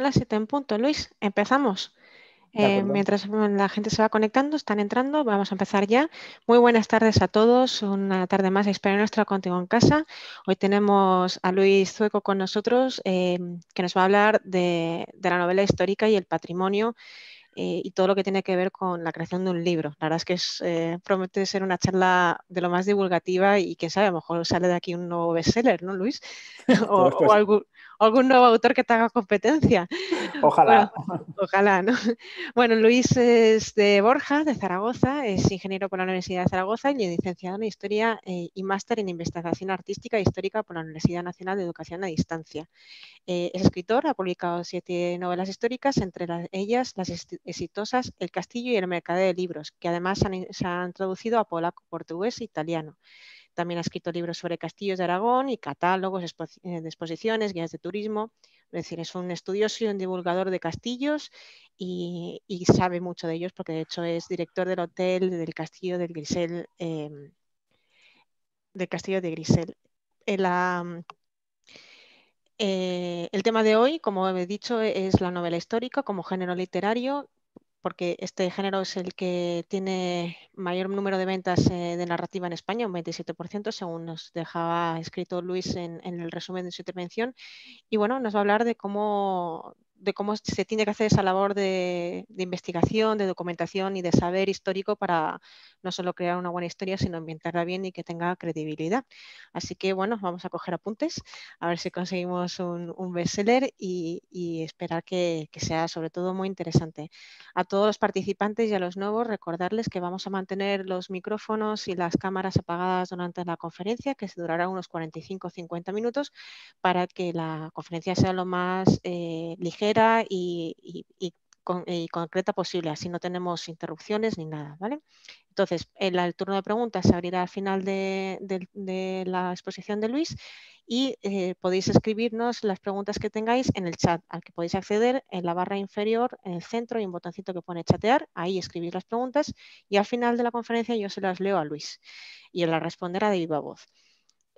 las 7 en punto. Luis, empezamos. Eh, mientras la gente se va conectando, están entrando, vamos a empezar ya. Muy buenas tardes a todos, una tarde más espero Nuestra contigo en casa. Hoy tenemos a Luis Zueco con nosotros, em, que nos va a hablar de, la novela histórica y el patrimonio eh, y todo lo que tiene que ver con la creación de un libro. La verdad es que es, eh, promete ser una charla de lo más divulgativa y que sabe, a lo mejor sale de aquí un nuevo bestseller, ¿no, Luis? o, pues algún nuevo autor que te haga competencia. Ojalá. ojalá, ¿no? Bueno, Luis es de Borja, de Zaragoza, es ingeniero por la Universidad de Zaragoza y licenciado en Historia eh, y máster en Investigación Artística e Histórica por la Universidad Nacional de Educación a Distancia. Eh, es escritor, ha publicado siete novelas históricas, entre ellas las exitosas El Castillo y El Mercado de Libros, que además se han traducido a polaco, portugués e italiano. También ha escrito libros sobre castillos de Aragón y catálogos eh, de exposiciones, guías de turismo. Es decir, es un estudioso y un divulgador de castillos y, sabe mucho de ellos porque de hecho es director del hotel del castillo del Grisel, em, del castillo de Grisel. Eh, el tema de hoy, como he dicho, es la novela histórica como género literario porque este género es el que tiene mayor número de ventas eh, de narrativa en España, un 27%, según nos dejaba escrito Luis en, en, el resumen de su intervención. Y bueno, nos va a hablar de cómo de cómo se tiene que hacer esa labor de, investigación, de documentación y de saber histórico para no solo crear una buena historia, sino ambientarla bien y que tenga credibilidad. Así que bueno, vamos a coger apuntes, a ver si conseguimos un, bestseller y, esperar que, sea sobre todo muy interesante. A todos los participantes y a los nuevos, recordarles que vamos a mantener los micrófonos y las cámaras apagadas durante la conferencia, que se durará unos 45 o 50 minutos, para que la conferencia sea lo más eh, ligera y, concreta posible, así no tenemos interrupciones ni nada, ¿vale? Entonces, el, turno de preguntas se abrirá al final de, la exposición de Luis y eh, podéis escribirnos las preguntas que tengáis en el chat, al que podéis acceder en la barra inferior, en el centro, y un botoncito que pone chatear, ahí escribís las preguntas y al final de la conferencia yo se las leo a Luis y él las responderá de viva voz.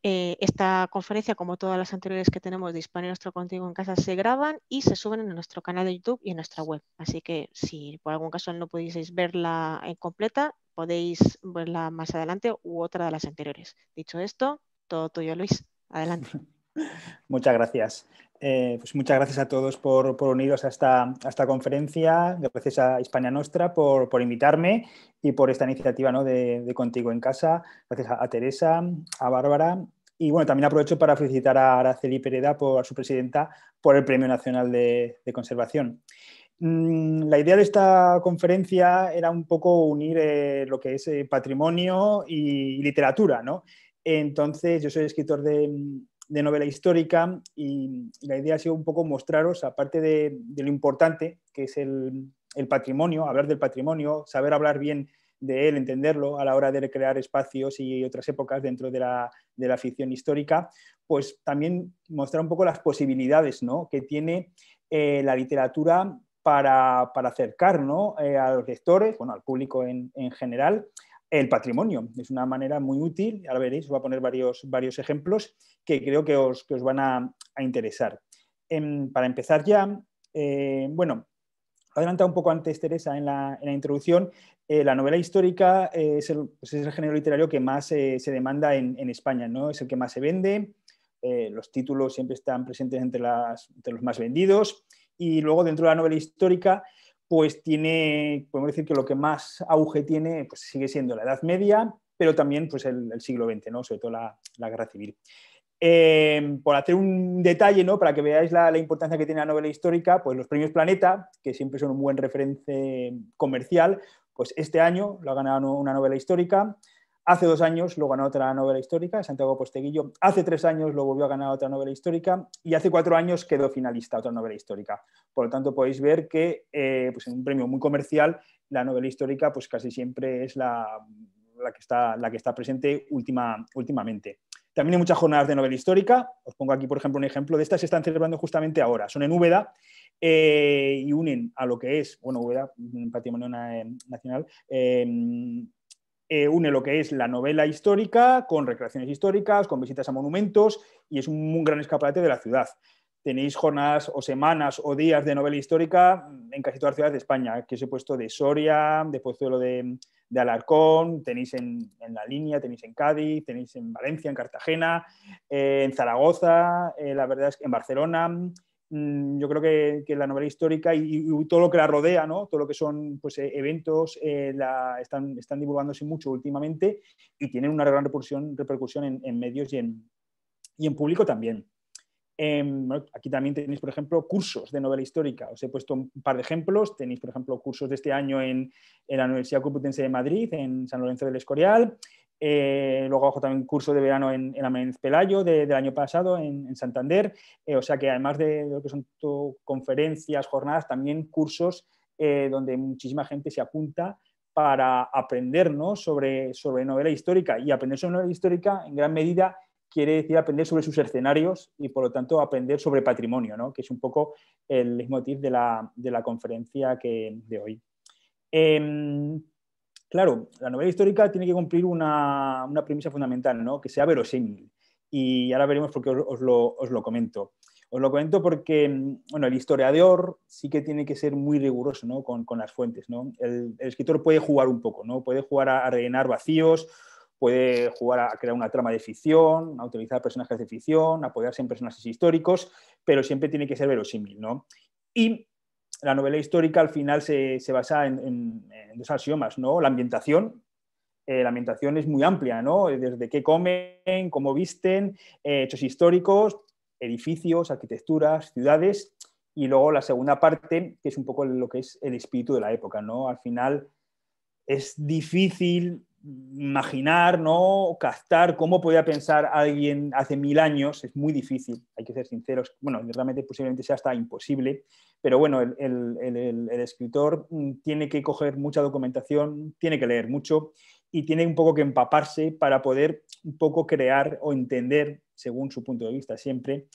Eh, esta conferencia, como todas las anteriores que tenemos de Nuestro Contigo en Casa, se graban y se suben en nuestro canal de YouTube y en nuestra web. Así que si por algún caso no pudieseis verla en eh, completa, podéis verla más adelante u otra de las anteriores. Dicho esto, todo tuyo, Luis. Adelante. Muchas gracias. Eh, pues muchas gracias a todos por, uniros a esta, esta, conferencia, gracias a Hispania Nostra por, invitarme y por esta iniciativa de, Contigo en Casa, gracias a, Teresa, a Bárbara y bueno, también aprovecho para felicitar a Araceli Pereda, por, su presidenta, por el Premio Nacional de, Conservación. Mm, la idea de esta conferencia era un poco unir eh, lo que es eh, patrimonio y, literatura, Entonces, yo soy escritor de, de novela histórica y la idea ha sido un poco mostraros, aparte de, lo importante que es el, el, patrimonio, hablar del patrimonio, saber hablar bien de él, entenderlo a la hora de crear espacios y otras épocas dentro de la, de la ficción histórica, pues también mostrar un poco las posibilidades ¿no? que tiene eh, la literatura para, para acercar eh, a los lectores, bueno, al público en, en general, el patrimonio. Es una manera muy útil, ahora veréis, os voy a poner varios, varios ejemplos que creo que os, van a, interesar. Em, para empezar ya, eh, bueno, adelantado un poco antes Teresa en la, introducción, eh, la novela histórica eh, pues es, el, género literario que más se demanda en, España, ¿no? es el que más se vende, los títulos siempre están presentes entre, entre los más vendidos y luego dentro de la novela histórica pues tiene, podemos decir que lo que más auge tiene pues sigue siendo la Edad Media, pero también pues el, siglo XX, ¿no? sobre todo la, la Guerra Civil. Eh, por hacer un detalle, ¿no? para que veáis la, la, importancia que tiene la novela histórica, pues los premios Planeta, que siempre son un buen referente comercial, pues este año lo ha ganado una novela histórica, Hace dos años lo ganó otra novela histórica, Santiago Posteguillo. Hace tres años lo volvió a ganar otra novela histórica y hace cuatro años quedó finalista otra novela histórica. Por lo tanto, podéis ver que eh, pues en un premio muy comercial la novela histórica pues casi siempre es la, que, está, la que está presente última, últimamente. También hay muchas jornadas de novela histórica. Os pongo aquí, por ejemplo, un ejemplo de estas se están celebrando justamente ahora. Son en Úbeda eh, y unen a lo que es, bueno, Úbeda, Patrimonio eh, Nacional, eh, eh, une lo que es la novela histórica con recreaciones históricas, con visitas a monumentos y es un, gran escaparate de la ciudad. Tenéis jornadas o semanas o días de novela histórica en casi todas las ciudades de España, que os he puesto de Soria, de Pozuelo de, Alarcón, tenéis en, La Línea, tenéis en Cádiz, tenéis en Valencia, en Cartagena, eh, en Zaragoza, eh, la verdad es que en Barcelona, Mm, yo creo que, la novela histórica y, todo lo que la rodea, ¿no? todo lo que son pues, e, eventos, eh, la, están, están, divulgándose mucho últimamente y tienen una gran repercusión, repercusión en, medios y en, y en público también. Em, aquí también tenéis, por ejemplo, cursos de novela histórica. Os he puesto un par de ejemplos. Tenéis, por ejemplo, cursos de este año en, en la Universidad Complutense de Madrid, en San Lorenzo del Escorial. Eh, luego hago también curso de verano en, en Amenz Pelayo del año pasado en, Santander. Eh, o sea que además de, lo que son conferencias, jornadas, también cursos eh, donde muchísima gente se apunta para aprender sobre, sobre novela histórica. Y aprender sobre novela histórica en gran medida quiere decir aprender sobre sus escenarios y por lo tanto aprender sobre patrimonio, ¿no? que es un poco el leitmotiv de la, de la conferencia que, de hoy. Em, Claro, la novela histórica tiene que cumplir una, premisa fundamental, ¿no? que sea verosímil. Y ahora veremos por qué os, lo, os comento. Os lo comento porque, mm, bueno, el historiador sí que tiene que ser muy riguroso con, las fuentes, el, escritor puede jugar un poco, ¿no? Puede jugar a, a, rellenar vacíos, puede jugar a crear una trama de ficción, a utilizar personajes de ficción, a apoyarse en personajes históricos, pero siempre tiene que ser verosímil, ¿no? Y la novela histórica al final se, basa en, dos axiomas, ¿no? La ambientación. Eh, la ambientación es muy amplia, ¿no? Eh, desde qué comen, cómo visten, eh, hechos históricos, edificios, arquitecturas, ciudades. Y luego la segunda parte, que es un poco lo que es el espíritu de la época, ¿no? Al final es difícil imaginar, ¿no? Captar cómo podía pensar alguien hace mil años es muy difícil, hay que ser sinceros. Bueno, realmente posiblemente sea hasta imposible, pero bueno, el, escritor mm, tiene que coger mucha documentación, tiene que leer mucho y tiene un poco que empaparse para poder un poco crear o entender, según su punto de vista siempre,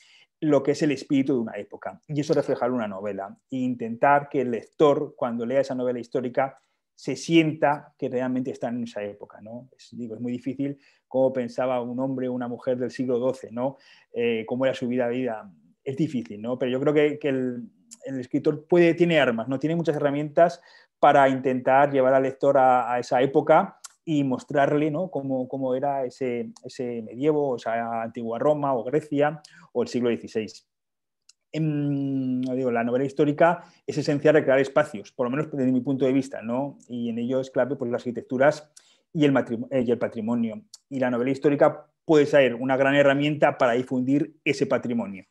lo que es el espíritu de una época. Y eso reflejar en una novela. E intentar que el lector, cuando lea esa novela histórica, se sienta que realmente están en esa época. ¿no? Es, digo, es muy difícil cómo pensaba un hombre o una mujer del siglo XII, ¿no? Eh, cómo era su vida, vida. Es difícil, ¿no? pero yo creo que, el, escritor puede, tiene armas, ¿no? tiene muchas herramientas para intentar llevar al lector a, esa época y mostrarle ¿no? cómo, era ese, ese medievo, o sea, antigua Roma o Grecia o el siglo XVI la novela histórica es esencial recrear espacios, por lo menos desde mi punto de vista, ¿no? Y en ello es clave pues, las arquitecturas eh, y el, patrimonio. Y la novela histórica puede ser una gran herramienta para difundir ese patrimonio.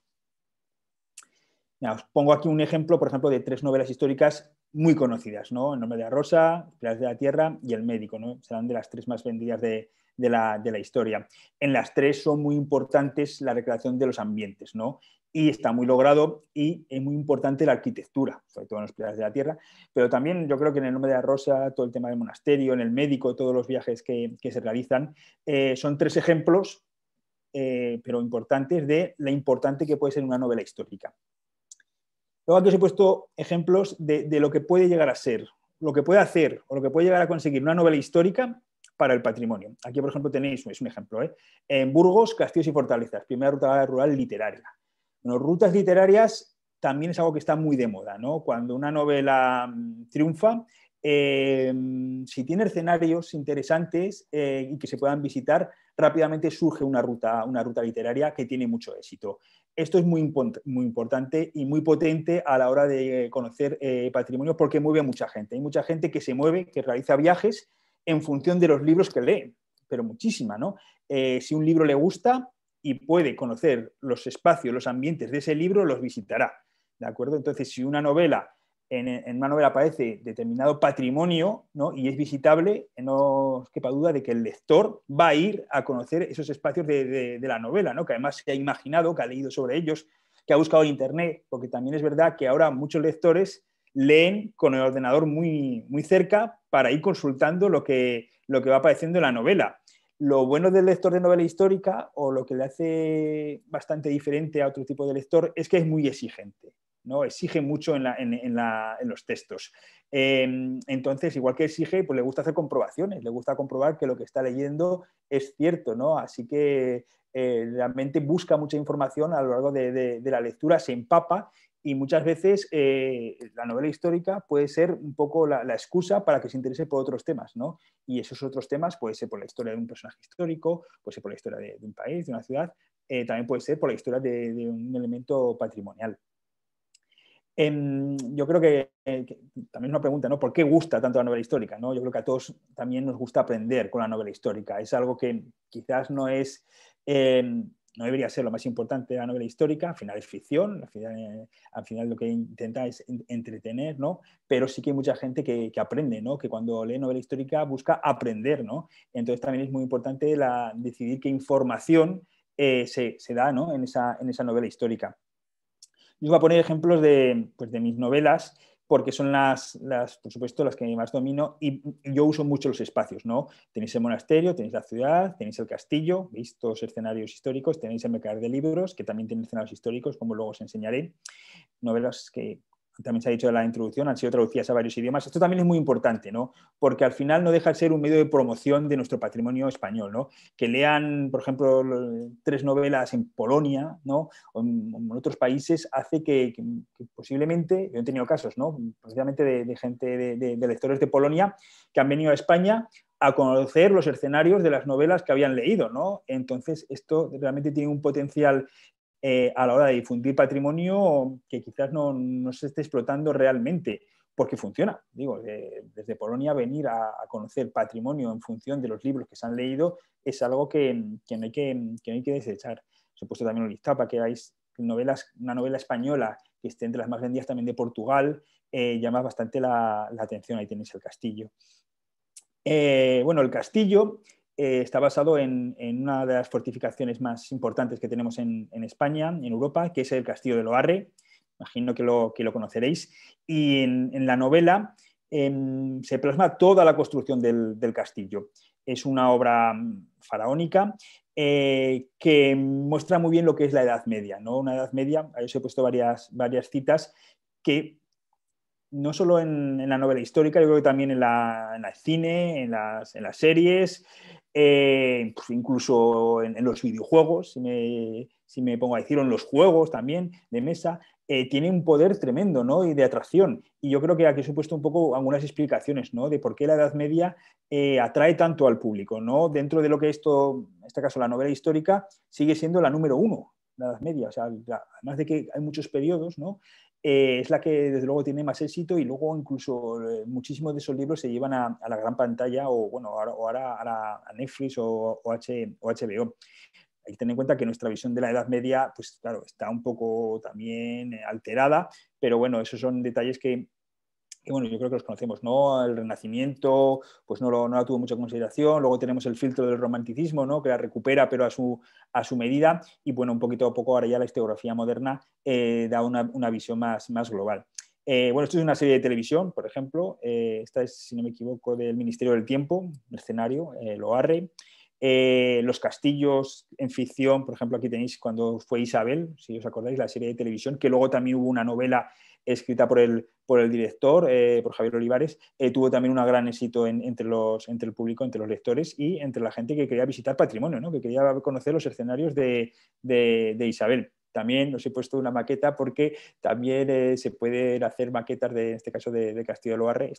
os pongo aquí un ejemplo, por ejemplo, de tres novelas históricas muy conocidas, ¿no? El nombre de la rosa, las de la tierra y El médico, ¿no? Serán de las tres más vendidas de, de la, historia. En las tres son muy importantes la recreación de los ambientes, ¿no? y está muy logrado y es muy importante la arquitectura, sobre todo en los pilares de la tierra, pero también yo creo que en el nombre de la rosa, todo el tema del monasterio, en el médico, todos los viajes que, se realizan, eh, son tres ejemplos, eh, pero importantes, de la importante que puede ser una novela histórica. Luego aquí os he puesto ejemplos de, de lo que puede llegar a ser, lo que puede hacer o lo que puede llegar a conseguir una novela histórica para el patrimonio. Aquí, por ejemplo, tenéis es un ejemplo. ¿eh? En Burgos, Castillos y Fortalezas, primera ruta rural literaria. rutas literarias también es algo que está muy de moda. Cuando una novela mm, triunfa, em, si tiene escenarios interesantes eh, y que se puedan visitar, rápidamente surge una ruta, una ruta literaria que tiene mucho éxito. Esto es muy, importante y muy potente a la hora de conocer eh, patrimonio porque mueve a mucha gente. Hay mucha gente que se mueve, que realiza viajes en función de los libros que lee, pero muchísima, ¿no? Eh, si un libro le gusta y puede conocer los espacios, los ambientes de ese libro, los visitará, ¿de acuerdo? Entonces, si una novela, en, una novela aparece determinado patrimonio, ¿no? Y es visitable, eh, no quepa duda de que el lector va a ir a conocer esos espacios de, la novela, ¿no? Que además se ha imaginado, que ha leído sobre ellos, que ha buscado en Internet, porque también es verdad que ahora muchos lectores leen con el ordenador muy, muy cerca para ir consultando lo que, lo que va apareciendo en la novela. Lo bueno del lector de novela histórica, o lo que le hace bastante diferente a otro tipo de lector, es que es muy exigente. ¿no? Exige mucho en, los textos. Em, entonces, igual que exige, pues le gusta hacer comprobaciones, le gusta comprobar que lo que está leyendo es cierto, ¿no? Así que eh, la mente busca mucha información a lo largo de, de, la lectura, se empapa y muchas veces eh, la novela histórica puede ser un poco la, excusa para que se interese por otros temas, ¿no? Y esos otros temas puede ser por la historia de un personaje histórico, puede ser por la historia de, un país, de una ciudad, eh, también puede ser por la historia de, un elemento patrimonial. Em, yo creo eh, que, también es una pregunta, ¿no? ¿Por qué gusta tanto la novela histórica? ¿no? Yo creo que a todos también nos gusta aprender con la novela histórica. Es algo que quizás no es em, no debería ser lo más importante de la novela histórica, al final es ficción, al final, eh, lo que intenta es entretener, ¿no? Pero sí que hay mucha gente que, aprende, ¿no? Que cuando lee novela histórica busca aprender, ¿no? Entonces también es muy importante decidir qué información eh, se, da, ¿no? En esa, novela histórica. Yo os voy a poner ejemplos de, pues, de mis novelas porque son las, por supuesto, las que más domino y yo uso mucho los espacios, ¿no? Tenéis el monasterio, tenéis la ciudad, tenéis el castillo, veis escenarios históricos, tenéis el mercado de libros, que también tiene escenarios históricos, como luego os enseñaré, novelas que también se ha dicho en la introducción, han sido traducidas a varios idiomas. Esto también es muy importante, ¿no? Porque al final no deja de ser un medio de promoción de nuestro patrimonio español, ¿no? Que lean, por ejemplo, tres novelas en Polonia, ¿no? O en, otros países, hace que, posiblemente, yo he tenido casos, ¿no? Precisamente de, gente, de, lectores de Polonia que han venido a España a conocer los escenarios de las novelas que habían leído, ¿no? Entonces, esto realmente tiene un potencial eh, a la hora de difundir patrimonio que quizás no, se esté explotando realmente, porque funciona. Digo, desde Polonia venir a, conocer patrimonio en función de los libros que se han leído es algo que, no, hay que, hay que desechar. Se ha puesto también para que veáis novelas, una novela española que esté entre las más vendidas también de Portugal, eh, llama bastante la, la, atención. Ahí tenéis el castillo. Eh, bueno, el castillo eh, está basado en, una de las fortificaciones más importantes que tenemos en, España, en Europa, que es el Castillo de Loarre. Imagino que lo, conoceréis. Y en, la novela em, se plasma toda la construcción del, castillo. Es una obra mm, faraónica eh, que muestra muy bien lo que es la Edad Media. ¿no? Una Edad Media, ahí os he puesto varias, citas, que no solo en, la novela histórica, yo creo que también en, la, el cine, en las series, eh, pues incluso en, los videojuegos, si me, pongo a decirlo en los juegos también de mesa, eh, tiene un poder tremendo ¿no? y de atracción. Y yo creo que aquí he puesto un poco algunas explicaciones ¿no? de por qué la Edad Media eh, atrae tanto al público. ¿no? Dentro de lo que esto, en este caso la novela histórica, sigue siendo la número uno la Edad Media. además de que hay muchos periodos, ¿no? Eh, es la que desde luego tiene más éxito y luego incluso eh, muchísimos de esos libros se llevan a, la gran pantalla o bueno ahora, a, Netflix o, o, HBO. Hay que tener en cuenta que nuestra visión de la Edad Media, pues claro, está un poco también alterada, pero bueno, esos son detalles que, y bueno, yo creo que los conocemos, ¿no? El Renacimiento, pues no, lo, no la tuvo mucha consideración, luego tenemos el filtro del romanticismo, ¿no? Que la recupera, pero a su, a su medida, y bueno, un poquito a poco ahora ya la historiografía moderna eh, da una, visión más, más global. Eh, bueno, esto es una serie de televisión, por ejemplo, eh, esta es, si no me equivoco, del Ministerio del Tiempo, escenario, Loarre. Eh, los castillos en ficción, por ejemplo, aquí tenéis cuando fue Isabel, si os acordáis, la serie de televisión, que luego también hubo una novela escrita por el, por el director, eh, por Javier Olivares, eh, tuvo también un gran éxito entre, los, entre el público, entre los lectores y entre la gente que quería visitar patrimonio, que quería conocer los escenarios de, Isabel. También os he puesto una maqueta porque también eh, se pueden hacer maquetas, de, en este caso de, Castillo de Loarre.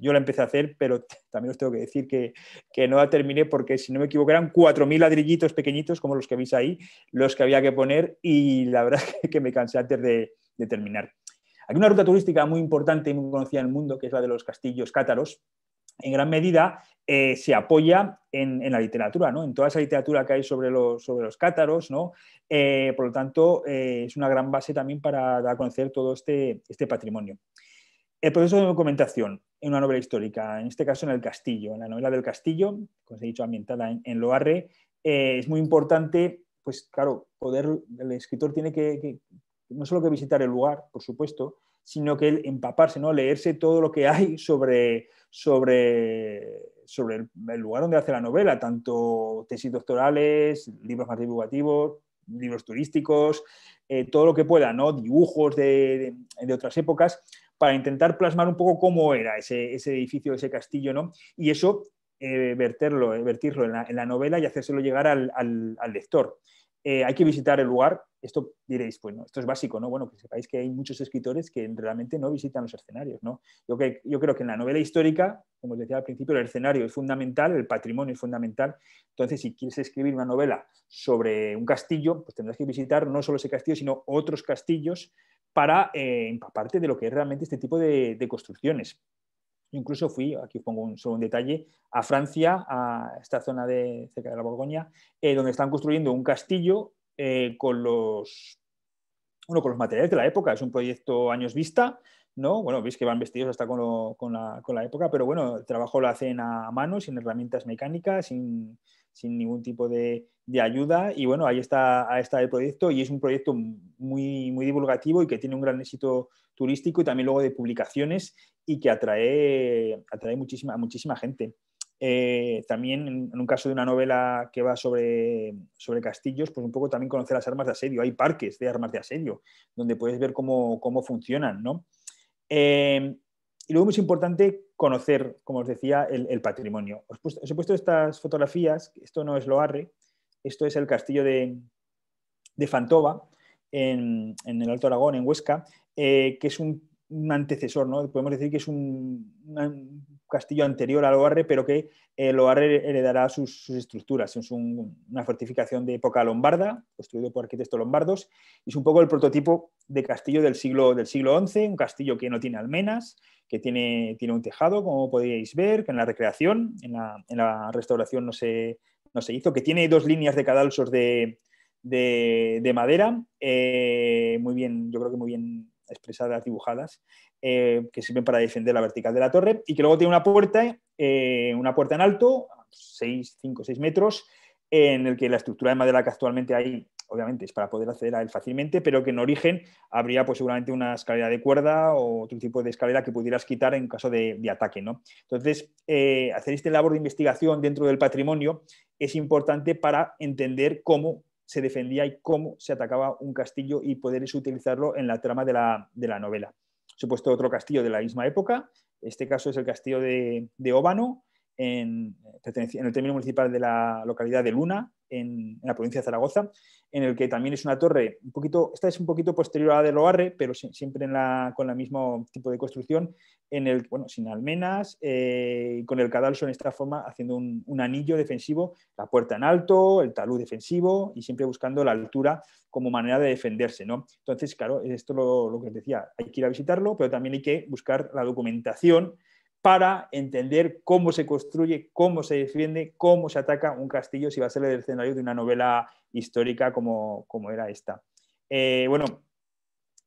yo la empecé a hacer, pero también os tengo que decir que, que no la terminé porque, si no me equivoco, eran 4.000 ladrillitos pequeñitos, como los que veis ahí, los que había que poner y la verdad es que me cansé antes de, de terminar. Hay una ruta turística muy importante y muy conocida en el mundo, que es la de los castillos cátaros, en gran medida eh, se apoya en, la literatura, ¿no? en toda esa literatura que hay sobre los, cátaros, ¿no? Eh, por lo tanto eh, es una gran base también para dar a conocer todo este, este, patrimonio. El proceso de documentación en una novela histórica, en este caso en El Castillo, en la novela del Castillo, como os he dicho, ambientada en, Loarre, es muy importante, pues claro, el escritor tiene que no solo que visitar el lugar, por supuesto, sino que el empaparse, ¿no? leerse todo lo que hay sobre, el, lugar donde hace la novela, tanto tesis doctorales, libros más divulgativos, libros turísticos, eh, todo lo que pueda, ¿no? dibujos de, otras épocas, para intentar plasmar un poco cómo era ese, edificio, ese castillo, ¿no? y eso eh, verterlo, eh, vertirlo en la, novela y hacérselo llegar al lector. Eh, hay que visitar el lugar. Esto diréis, bueno, esto es básico, ¿no? Bueno, que sepáis que hay muchos escritores que realmente no visitan los escenarios, ¿no? Yo, creo que en la novela histórica, como os decía al principio, el escenario es fundamental, el patrimonio es fundamental. Entonces, si quieres escribir una novela sobre un castillo, pues tendrás que visitar no solo ese castillo, sino otros castillos para eh, de lo que es realmente este tipo de construcciones incluso fui, aquí pongo un, solo un detalle, a Francia, a esta zona de cerca de la Borgoña, eh, donde están construyendo un castillo eh, con los con los materiales de la época. Es un proyecto años vista, ¿no? Bueno, veis que van vestidos hasta con, la, época, pero bueno, el trabajo lo hacen a mano, sin herramientas mecánicas, sin, ningún tipo de, ayuda. Y bueno, ahí está, el proyecto y es un proyecto muy, divulgativo y que tiene un gran éxito turístico y también luego de publicaciones y que atrae, muchísima, gente. Eh, también en un caso de una novela que va sobre, castillos, pues un poco también conocer las armas de asedio. Hay parques de armas de asedio donde puedes ver cómo, cómo funcionan, ¿no? Em, y luego, muy importante, conocer, como os decía, el, patrimonio. Os, he puesto estas fotografías, esto no es Loarre, esto es el castillo de, de Fantova, en, el Alto Aragón, en Huesca, eh, que es un, antecesor, ¿no? podemos decir que es un castillo anterior al Oarre, pero que el eh, Oarre heredará sus, estructuras. Es una fortificación de época lombarda, construido por arquitectos lombardos, y es un poco el prototipo de castillo del siglo, del siglo XI, un castillo que no tiene almenas, que tiene, tiene un tejado, como podíais ver, que en la recreación, en la, restauración no se, no se hizo, que tiene dos líneas de cadalsos de, madera, eh, muy bien, yo creo que muy bien expresadas, dibujadas, eh, que sirven para defender la vertical de la torre y que luego tiene una puerta, eh, una puerta en alto, 6, 5, 6 metros, en el que la estructura de madera que actualmente hay, obviamente, es para poder acceder a él fácilmente, pero que en origen habría pues, seguramente una escalera de cuerda o otro tipo de escalera que pudieras quitar en caso de, ataque. ¿no? Entonces, eh, hacer este labor de investigación dentro del patrimonio es importante para entender cómo se defendía y cómo se atacaba un castillo y poderes utilizarlo en la trama de la, de la novela. Supuesto otro castillo de la misma época, este caso es el castillo de, de Óbano, en, el término municipal de la localidad de Luna, en, la provincia de Zaragoza, en el que también es una torre, un poquito, esta es un poquito posterior a la de Loarre, pero siempre la, con el mismo tipo de construcción, en el, bueno, sin almenas, eh, con el cadalso en esta forma, haciendo un, anillo defensivo, la puerta en alto, el talud defensivo y siempre buscando la altura como manera de defenderse. ¿no? Entonces, claro, esto es lo, lo que os decía, hay que ir a visitarlo, pero también hay que buscar la documentación para entender cómo se construye, cómo se defiende, cómo se ataca un castillo, si va a ser el escenario de una novela histórica como, era esta. Eh, bueno,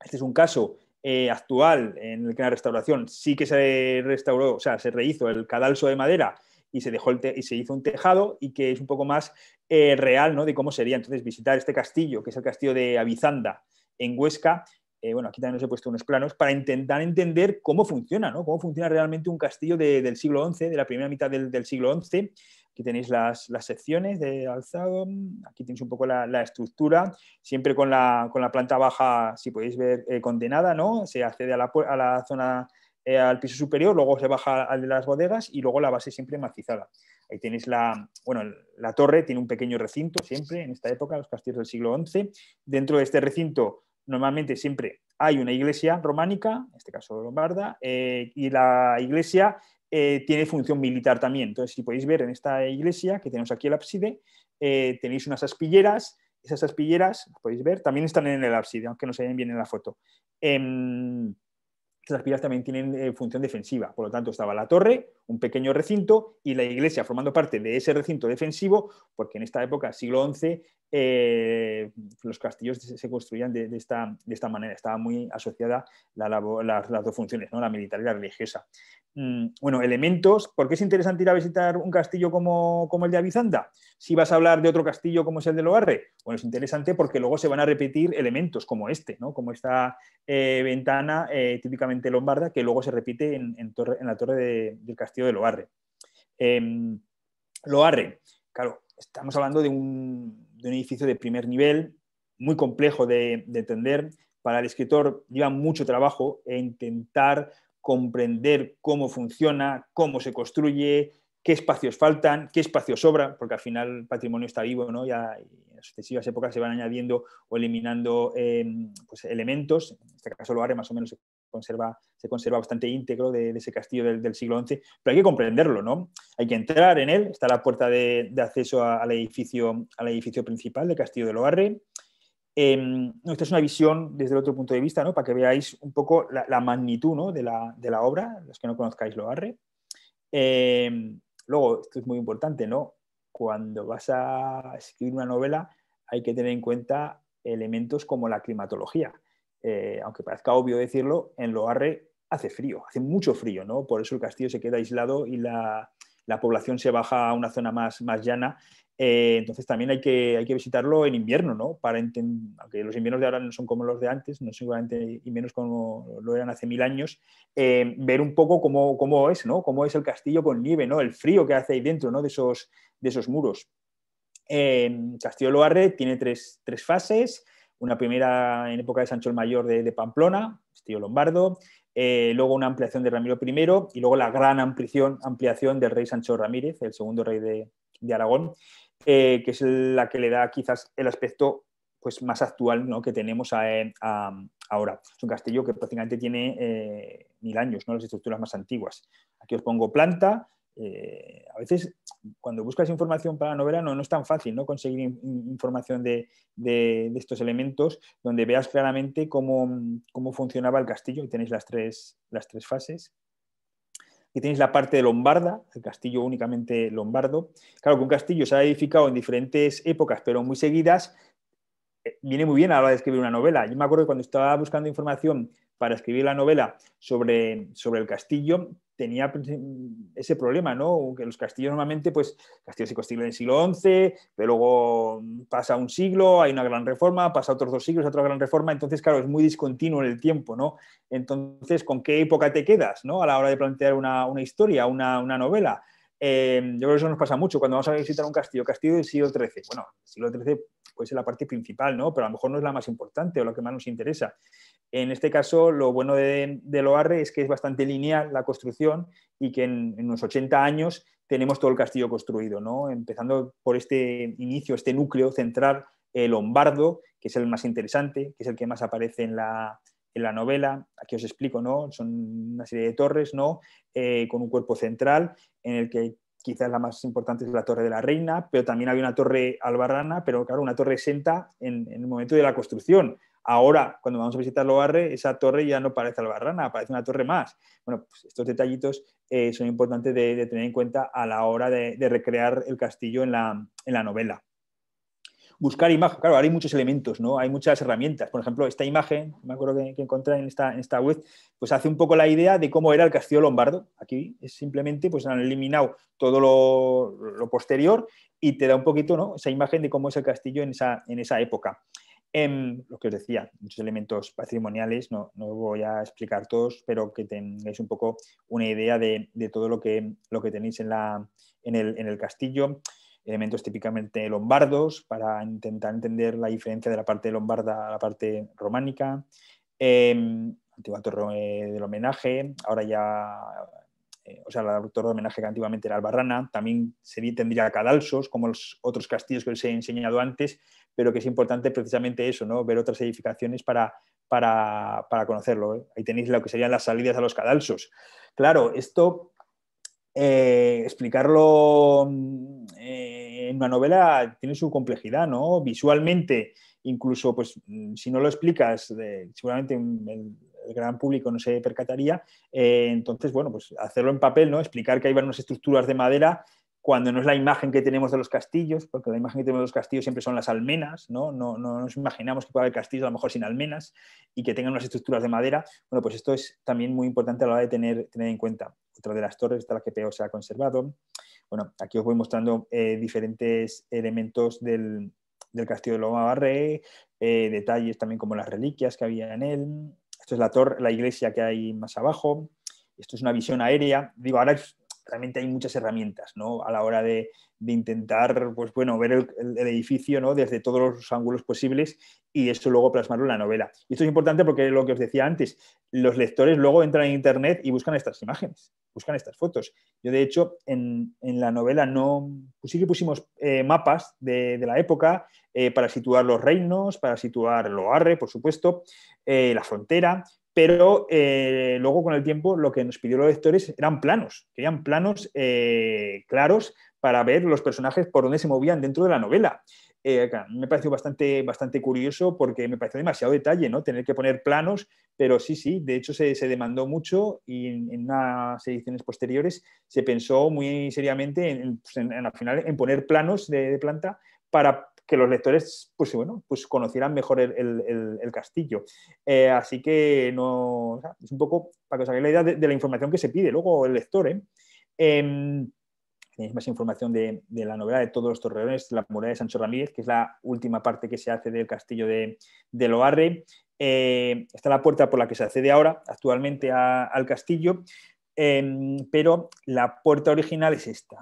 este es un caso eh, actual en el que la restauración sí que se restauró, o sea, se rehizo el cadalso de madera y se, dejó y se hizo un tejado y que es un poco más eh, real ¿no? de cómo sería entonces visitar este castillo, que es el castillo de Avizanda en Huesca, eh, bueno, aquí también os he puesto unos planos, para intentar entender cómo funciona, ¿no? Cómo funciona realmente un castillo del siglo XI, de la primera mitad del, siglo XI. Aquí tenéis las, secciones de alzado, aquí tenéis un poco la, estructura, siempre con la, con la, planta baja, si podéis ver, eh, condenada, ¿no? Se accede a la, zona, eh, al piso superior, luego se baja al de las bodegas y luego la base siempre macizada. Ahí tenéis la, bueno, la torre, tiene un pequeño recinto siempre, en esta época, los castillos del siglo XI. Dentro de este recinto normalmente siempre hay una iglesia románica, en este caso lombarda, eh, y la iglesia eh, tiene función militar también. Entonces, si podéis ver en esta iglesia que tenemos aquí el ábside, eh, tenéis unas aspilleras. Esas aspilleras, podéis ver, también están en el ábside, aunque no se ven bien en la foto. Em, esas aspilleras también tienen función defensiva, por lo tanto, estaba la torre, un pequeño recinto y la iglesia formando parte de ese recinto defensivo, porque en esta época, siglo XI, eh, los castillos se construían de, esta, de, esta, manera, estaba muy asociada las dos funciones, la militar y la religiosa. Mm, bueno, elementos, ¿por qué es interesante ir a visitar un castillo como, el de Avizanda? Si vas a hablar de otro castillo como es el de Loarre, bueno, es interesante porque luego se van a repetir elementos como este, ¿no? como esta eh, ventana eh, típicamente lombarda que luego se repite en, la torre del castillo de Loarre. Em, Loarre, claro, estamos hablando de un, edificio de primer nivel, muy complejo de, entender. Para el escritor lleva mucho trabajo e intentar comprender cómo funciona, cómo se construye, qué espacios faltan, qué espacios sobra, porque al final el patrimonio está vivo, ¿no? Ya en sucesivas épocas se van añadiendo o eliminando em, pues, elementos. En este caso, Loarre más o menos se conserva bastante íntegro de, ese castillo del, siglo XI, pero hay que comprenderlo, ¿no? Hay que entrar en él, está la puerta de, acceso al, edificio, al edificio principal del Castillo de Loarre. Em, esta es una visión desde el otro punto de vista, Para que veáis un poco la, magnitud de, la, obra, los que no conozcáis Loarre. Em, luego, esto es muy importante, ¿no? Cuando vas a escribir una novela hay que tener en cuenta elementos como la climatología. Eh, aunque parezca obvio decirlo, en Loarre hace frío, hace mucho frío, ¿no? Por eso el castillo se queda aislado y la, población se baja a una zona más, llana. Eh, entonces también hay que, visitarlo en invierno, ¿no? Para aunque los inviernos de ahora no son como los de antes, no seguramente y menos como lo eran hace mil años, eh, ver un poco cómo, es, ¿no? es el castillo con nieve, ¿no? El frío que hace ahí dentro, ¿no? De esos, de esos muros. Eh, castillo Loarre tiene tres, tres fases una primera en época de Sancho el Mayor de, Pamplona, estilo Lombardo, eh, luego una ampliación de Ramiro I y luego la gran ampliación, ampliación del rey Sancho Ramírez, el segundo rey de, Aragón, eh, que es la que le da quizás el aspecto pues, más actual que tenemos eh, ahora. Es un castillo que prácticamente tiene mil años, ¿no? las estructuras más antiguas. Aquí os pongo planta, eh, a veces cuando buscas información para la novela no, es tan fácil ¿no? conseguir información de, estos elementos donde veas claramente cómo, funcionaba el castillo. y tenéis las tres, las tres fases. Aquí tenéis la parte de lombarda, el castillo únicamente lombardo. Claro que un castillo se ha edificado en diferentes épocas, pero muy seguidas, eh, viene muy bien a la hora de escribir una novela. Yo me acuerdo que cuando estaba buscando información para escribir la novela sobre, sobre el castillo, tenía ese problema, ¿no? Que los castillos normalmente, pues, castillos y castillos el siglo XI, pero luego pasa un siglo, hay una gran reforma, pasa otros dos siglos, otra gran reforma, entonces, claro, es muy discontinuo en el tiempo, ¿no? Entonces, ¿con qué época te quedas, ¿no? A la hora de plantear una, historia, una, novela. Eh, yo creo que eso nos pasa mucho cuando vamos a visitar un castillo, castillo del siglo XIII. Bueno, siglo XIII puede la parte principal, ¿no? Pero a lo mejor no es la más importante o la que más nos interesa. En este caso, lo bueno de, Loarre es que es bastante lineal la construcción y que en, unos 80 años tenemos todo el castillo construido, ¿no? Empezando por este inicio, este núcleo central el eh, lombardo, que es el más interesante, que es el que más aparece en la, en la novela, aquí os explico, ¿no? Son una serie de torres, ¿no? Eh, con un cuerpo central en el que quizás la más importante es la Torre de la Reina, pero también había una torre albarrana, pero claro, una torre senta en, el momento de la construcción. Ahora, cuando vamos a visitar Loarre, esa torre ya no parece albarrana, parece una torre más. Bueno, pues estos detallitos eh, son importantes de, tener en cuenta a la hora de, recrear el castillo en la novela buscar imagen. Claro, ahora hay muchos elementos, ¿no? Hay muchas herramientas. Por ejemplo, esta imagen, me acuerdo que, encontré en esta, web, pues hace un poco la idea de cómo era el castillo lombardo. Aquí es simplemente pues han eliminado todo lo, posterior y te da un poquito, ¿no? Esa imagen de cómo es el castillo en esa, en esa época. En em, lo que os decía, muchos elementos patrimoniales, no, no voy a explicar todos, pero que tengáis un poco una idea de, todo lo que, lo que tenéis en, la, en, el, en el castillo elementos típicamente lombardos para intentar entender la diferencia de la parte lombarda a la parte románica. Em, eh, antigua torre del homenaje, ahora ya, eh, o sea, la torre del homenaje que antiguamente era Albarrana, también tendría cadalsos, como los otros castillos que os he enseñado antes, pero que es importante precisamente eso, ¿no? ver otras edificaciones para, para, conocerlo. ¿eh? Ahí tenéis lo que serían las salidas a los cadalsos. Claro, esto eh, explicarlo mm, eh, en una novela tiene su complejidad, ¿no? Visualmente, incluso, pues mm, si no lo explicas, eh, seguramente el, gran público no se percataría. entonces, bueno, pues hacerlo en papel, ¿no? Explicar que hay unas estructuras de madera cuando no es la imagen que tenemos de los castillos, porque la imagen que tenemos de los castillos siempre son las almenas, ¿no? No, nos imaginamos que pueda haber castillos a lo mejor sin almenas y que tengan unas estructuras de madera. Bueno, pues esto es también muy importante a la hora de tener en cuenta. Dentro de las torres, está la que peor se ha conservado. Bueno, aquí os voy mostrando eh, diferentes elementos del, castillo de Loma Barre, eh, detalles también como las reliquias que había en él. Esto es la, torre, la iglesia que hay más abajo. Esto es una visión aérea. Digo, ahora realmente hay muchas herramientas a la hora de, intentar pues, bueno, ver el, edificio ¿no? desde todos los ángulos posibles y eso luego plasmarlo en la novela. Y esto es importante porque lo que os decía antes, los lectores luego entran en Internet y buscan estas imágenes, buscan estas fotos. Yo, de hecho, en, la novela no, pues sí que pusimos eh, mapas de, la época eh, para situar los reinos, para situar Loarre, por supuesto, eh, la frontera, pero eh, luego con el tiempo lo que nos pidió los lectores eran planos, querían planos eh, claros para ver los personajes por dónde se movían dentro de la novela. Eh, me pareció bastante, bastante curioso porque me pareció demasiado detalle, ¿no? Tener que poner planos, pero sí, sí, de hecho se, demandó mucho y en, unas ediciones posteriores se pensó muy seriamente en, pues, final en poner planos de planta para que los lectores pues, bueno, pues conocieran mejor el, castillo. Eh, así que no, es un poco para que os hagáis la idea de, la información que se pide luego el lector. ¿eh? Em, tenéis más información de, la novela de todos los torreones, la muralla de Sancho Ramírez, que es la última parte que se hace del castillo de, de Loarre. Eh, está la puerta por la que se accede ahora actualmente al castillo, em, pero la puerta original es esta.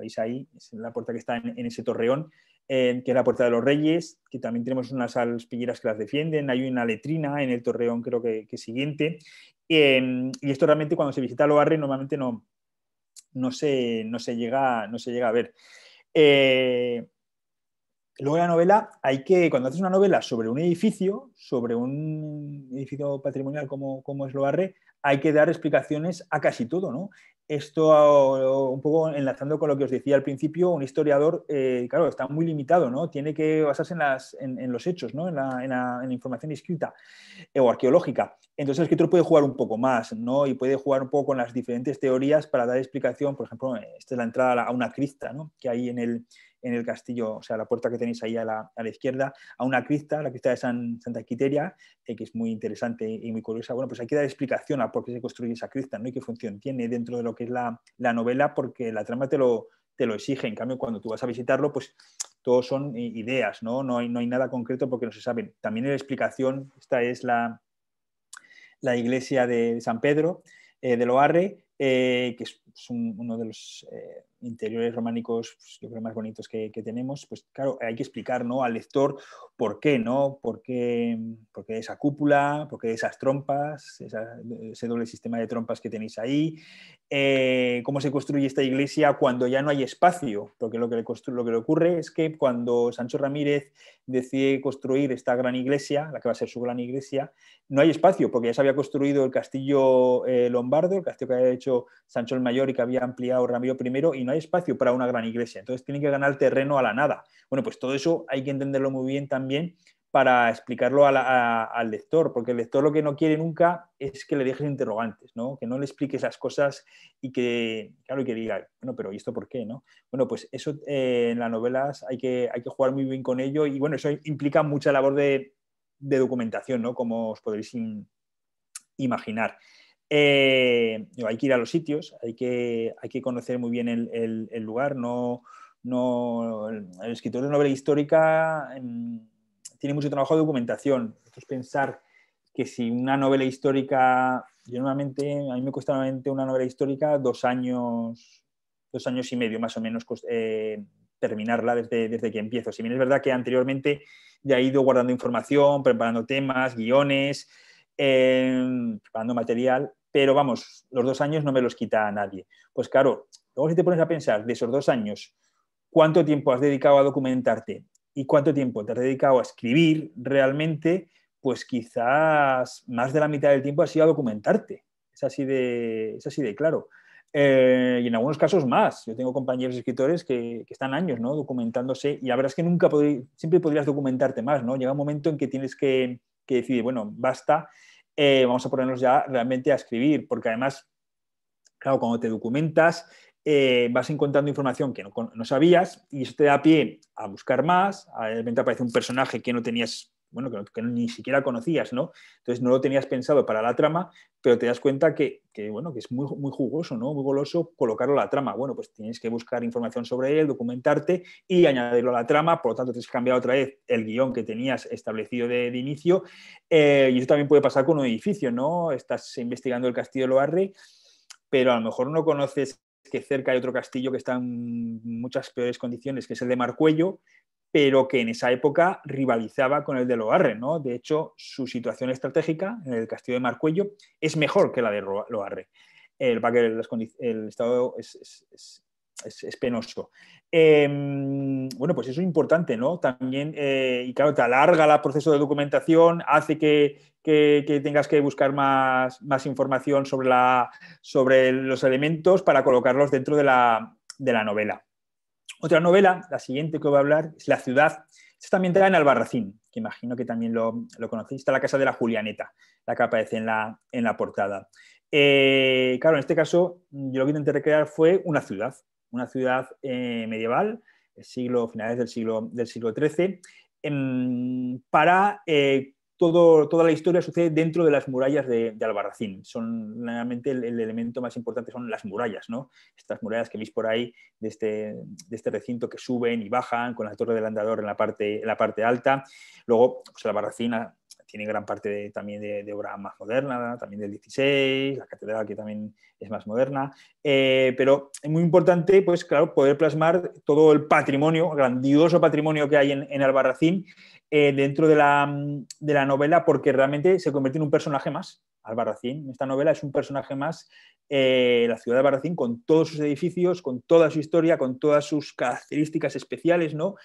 veis ahí, es la puerta que está en ese torreón, eh, que es la Puerta de los Reyes, que también tenemos unas aspilleras que las defienden, hay una letrina en el torreón creo que, que siguiente, em, y esto realmente cuando se visita barrio normalmente no, no, se, no, se llega, no se llega a ver. Eh, Luego la novela, hay que, cuando haces una novela sobre un edificio, sobre un edificio patrimonial como, como es Loarre, hay que dar explicaciones a casi todo, ¿no? Esto, un poco enlazando con lo que os decía al principio, un historiador, eh, claro, está muy limitado, ¿no? Tiene que basarse en, los hechos, ¿no? En la, información escrita o arqueológica. Entonces el escritor puede jugar un poco más, ¿no? Y puede jugar un poco con las diferentes teorías para dar explicación, por ejemplo, esta es la entrada a una cripta, ¿no? Que hay en el en el castillo, o sea, la puerta que tenéis ahí a la, izquierda, a una cripta, la cripta de San, Santa Quiteria, eh, que es muy interesante y muy curiosa. Bueno, pues hay que dar explicación a por qué se construye esa cripta ¿no? y qué función tiene dentro de lo que es la, novela, porque la trama te lo, te lo exige. En cambio, cuando tú vas a visitarlo, pues todo son eh, ideas, ¿no? No hay, no hay nada concreto porque no se sabe. También la explicación, esta es la, la iglesia de San Pedro eh, de Loarre, que es uno de los eh, interiores románicos, pues, más bonitos que, tenemos, pues claro, hay que explicar al lector por qué, ¿no? Por qué, por esa cúpula, por qué esas trompas, ese doble sistema de trompas que tenéis ahí, eh, cómo se construye esta iglesia cuando ya no hay espacio, porque lo que, le lo que ocurre es que cuando Sancho Ramírez decide construir esta gran iglesia, la que va a ser su gran iglesia, no hay espacio, porque ya se había construido el castillo eh, lombardo, el castillo que había hecho Sancho el Mayor que había ampliado Ramiro I y no hay espacio para una gran iglesia. Entonces tienen que ganar terreno a la nada. Bueno, pues todo eso hay que entenderlo muy bien también para explicarlo al lector, porque el lector lo que no quiere nunca es que le dejes interrogantes, que no le expliques las cosas y que, claro, que diga, bueno, pero ¿y esto por qué? ¿no? Bueno, pues eso eh, en las novelas hay que, hay que jugar muy bien con ello y bueno, eso implica mucha labor de, documentación, como os podréis imaginar. Eh, hay que ir a los sitios, hay que, hay que conocer muy bien el, lugar. No, el, escritor de novela histórica em, tiene mucho trabajo de documentación. Entonces, pensar que si una novela histórica, yo normalmente, a mí me cuesta normalmente una novela histórica dos años, dos años y medio más o menos eh, terminarla desde, que empiezo. Si bien es verdad que anteriormente ya he ido guardando información, preparando temas, guiones, em, preparando material, pero vamos, los dos años no me los quita a nadie. Pues claro, luego si te pones a pensar de esos dos años, cuánto tiempo has dedicado a documentarte y cuánto tiempo te has dedicado a escribir realmente, pues quizás más de la mitad del tiempo ha sido a documentarte. Es así de, es así de claro. Eh, y en algunos casos más. Yo tengo compañeros escritores que, están años ¿no? documentándose y la verdad es que nunca siempre podrías documentarte más. ¿no? Llega un momento en que tienes que, que, decidir, bueno, basta eh, vamos a ponernos ya realmente a escribir, porque además, claro, cuando te documentas, eh, vas encontrando información que no, sabías y eso te da pie a buscar más. A de repente aparece un personaje que no tenías bueno, que, ni siquiera conocías, ¿no? Entonces no lo tenías pensado para la trama, pero te das cuenta que, bueno, que es muy, muy jugoso, ¿no? Muy goloso colocarlo a la trama. Bueno, pues tienes que buscar información sobre él, documentarte y añadirlo a la trama, por lo tanto tienes que cambiar otra vez el guión que tenías establecido de, inicio. Eh, y eso también puede pasar con un edificio, ¿no? Estás investigando el castillo de Loarre, pero a lo mejor no conoces que cerca hay otro castillo que está en muchas peores condiciones, que es el de Marcuello, pero que en esa época rivalizaba con el de Loarre. ¿no? De hecho, su situación estratégica en el castillo de Marcuello es mejor que la de Loarre. El, el estado es, penoso. Em, bueno, pues eso es importante, ¿no? También, eh, y claro, te alarga el proceso de documentación, hace que, tengas que buscar más, información sobre, los elementos para colocarlos dentro de la novela. Otra novela, la siguiente que voy a hablar, es La ciudad. Esta también está en Albarracín, que imagino que también lo, conocéis. Está la casa de la Julianeta, la que aparece en la, en la portada. Eh, claro, en este caso, yo lo que intenté recrear fue una ciudad, una ciudad eh, medieval, siglo, finales del siglo, del siglo XIII, em, para eh, toda la historia sucede dentro de las murallas de, Albarracín. Son realmente el, elemento más importante son las murallas, ¿no? Estas murallas que veis por ahí de este, de este recinto que suben y bajan con la torre del andador en la parte, la parte alta. Luego, pues Albarracín tiene gran parte también de, obra más moderna, también del 16, la catedral que también es más moderna, eh, pero es muy importante, pues claro, poder plasmar todo el patrimonio, grandioso patrimonio que hay en, Albarracín eh, dentro de la, novela, porque realmente se convierte en un personaje más. Albarracín, esta novela es un personaje más, eh, la ciudad de Albarracín, con todos sus edificios, con toda su historia, con todas sus características especiales, ¿no?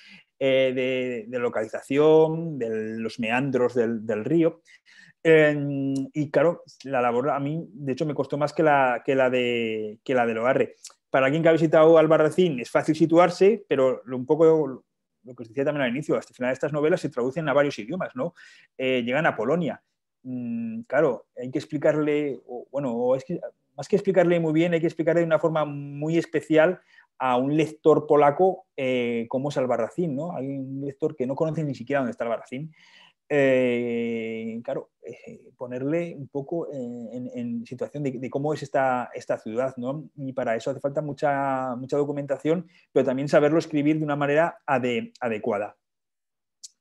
Eh, de, localización, de los meandros del, río. Em, y claro, la labor a mí, de hecho, me costó más que la, de, que la Para quien que ha visitado Albarracín es fácil situarse, pero un poco lo que os decía también al inicio, hasta el final de estas novelas se traducen a varios idiomas, ¿no? Eh, llegan a Polonia. Mm, claro, hay que explicarle, bueno, más que explicarle muy bien, hay que explicarle de una forma muy especial a un lector polaco eh, como es Albarracín, ¿no? Hay un lector que no conoce ni siquiera dónde está Albarracín. Eh, claro, eh, ponerle un poco en, situación de, cómo es esta, esta ciudad, ¿no? Y para eso hace falta mucha, mucha documentación, pero también saberlo escribir de una manera adecuada.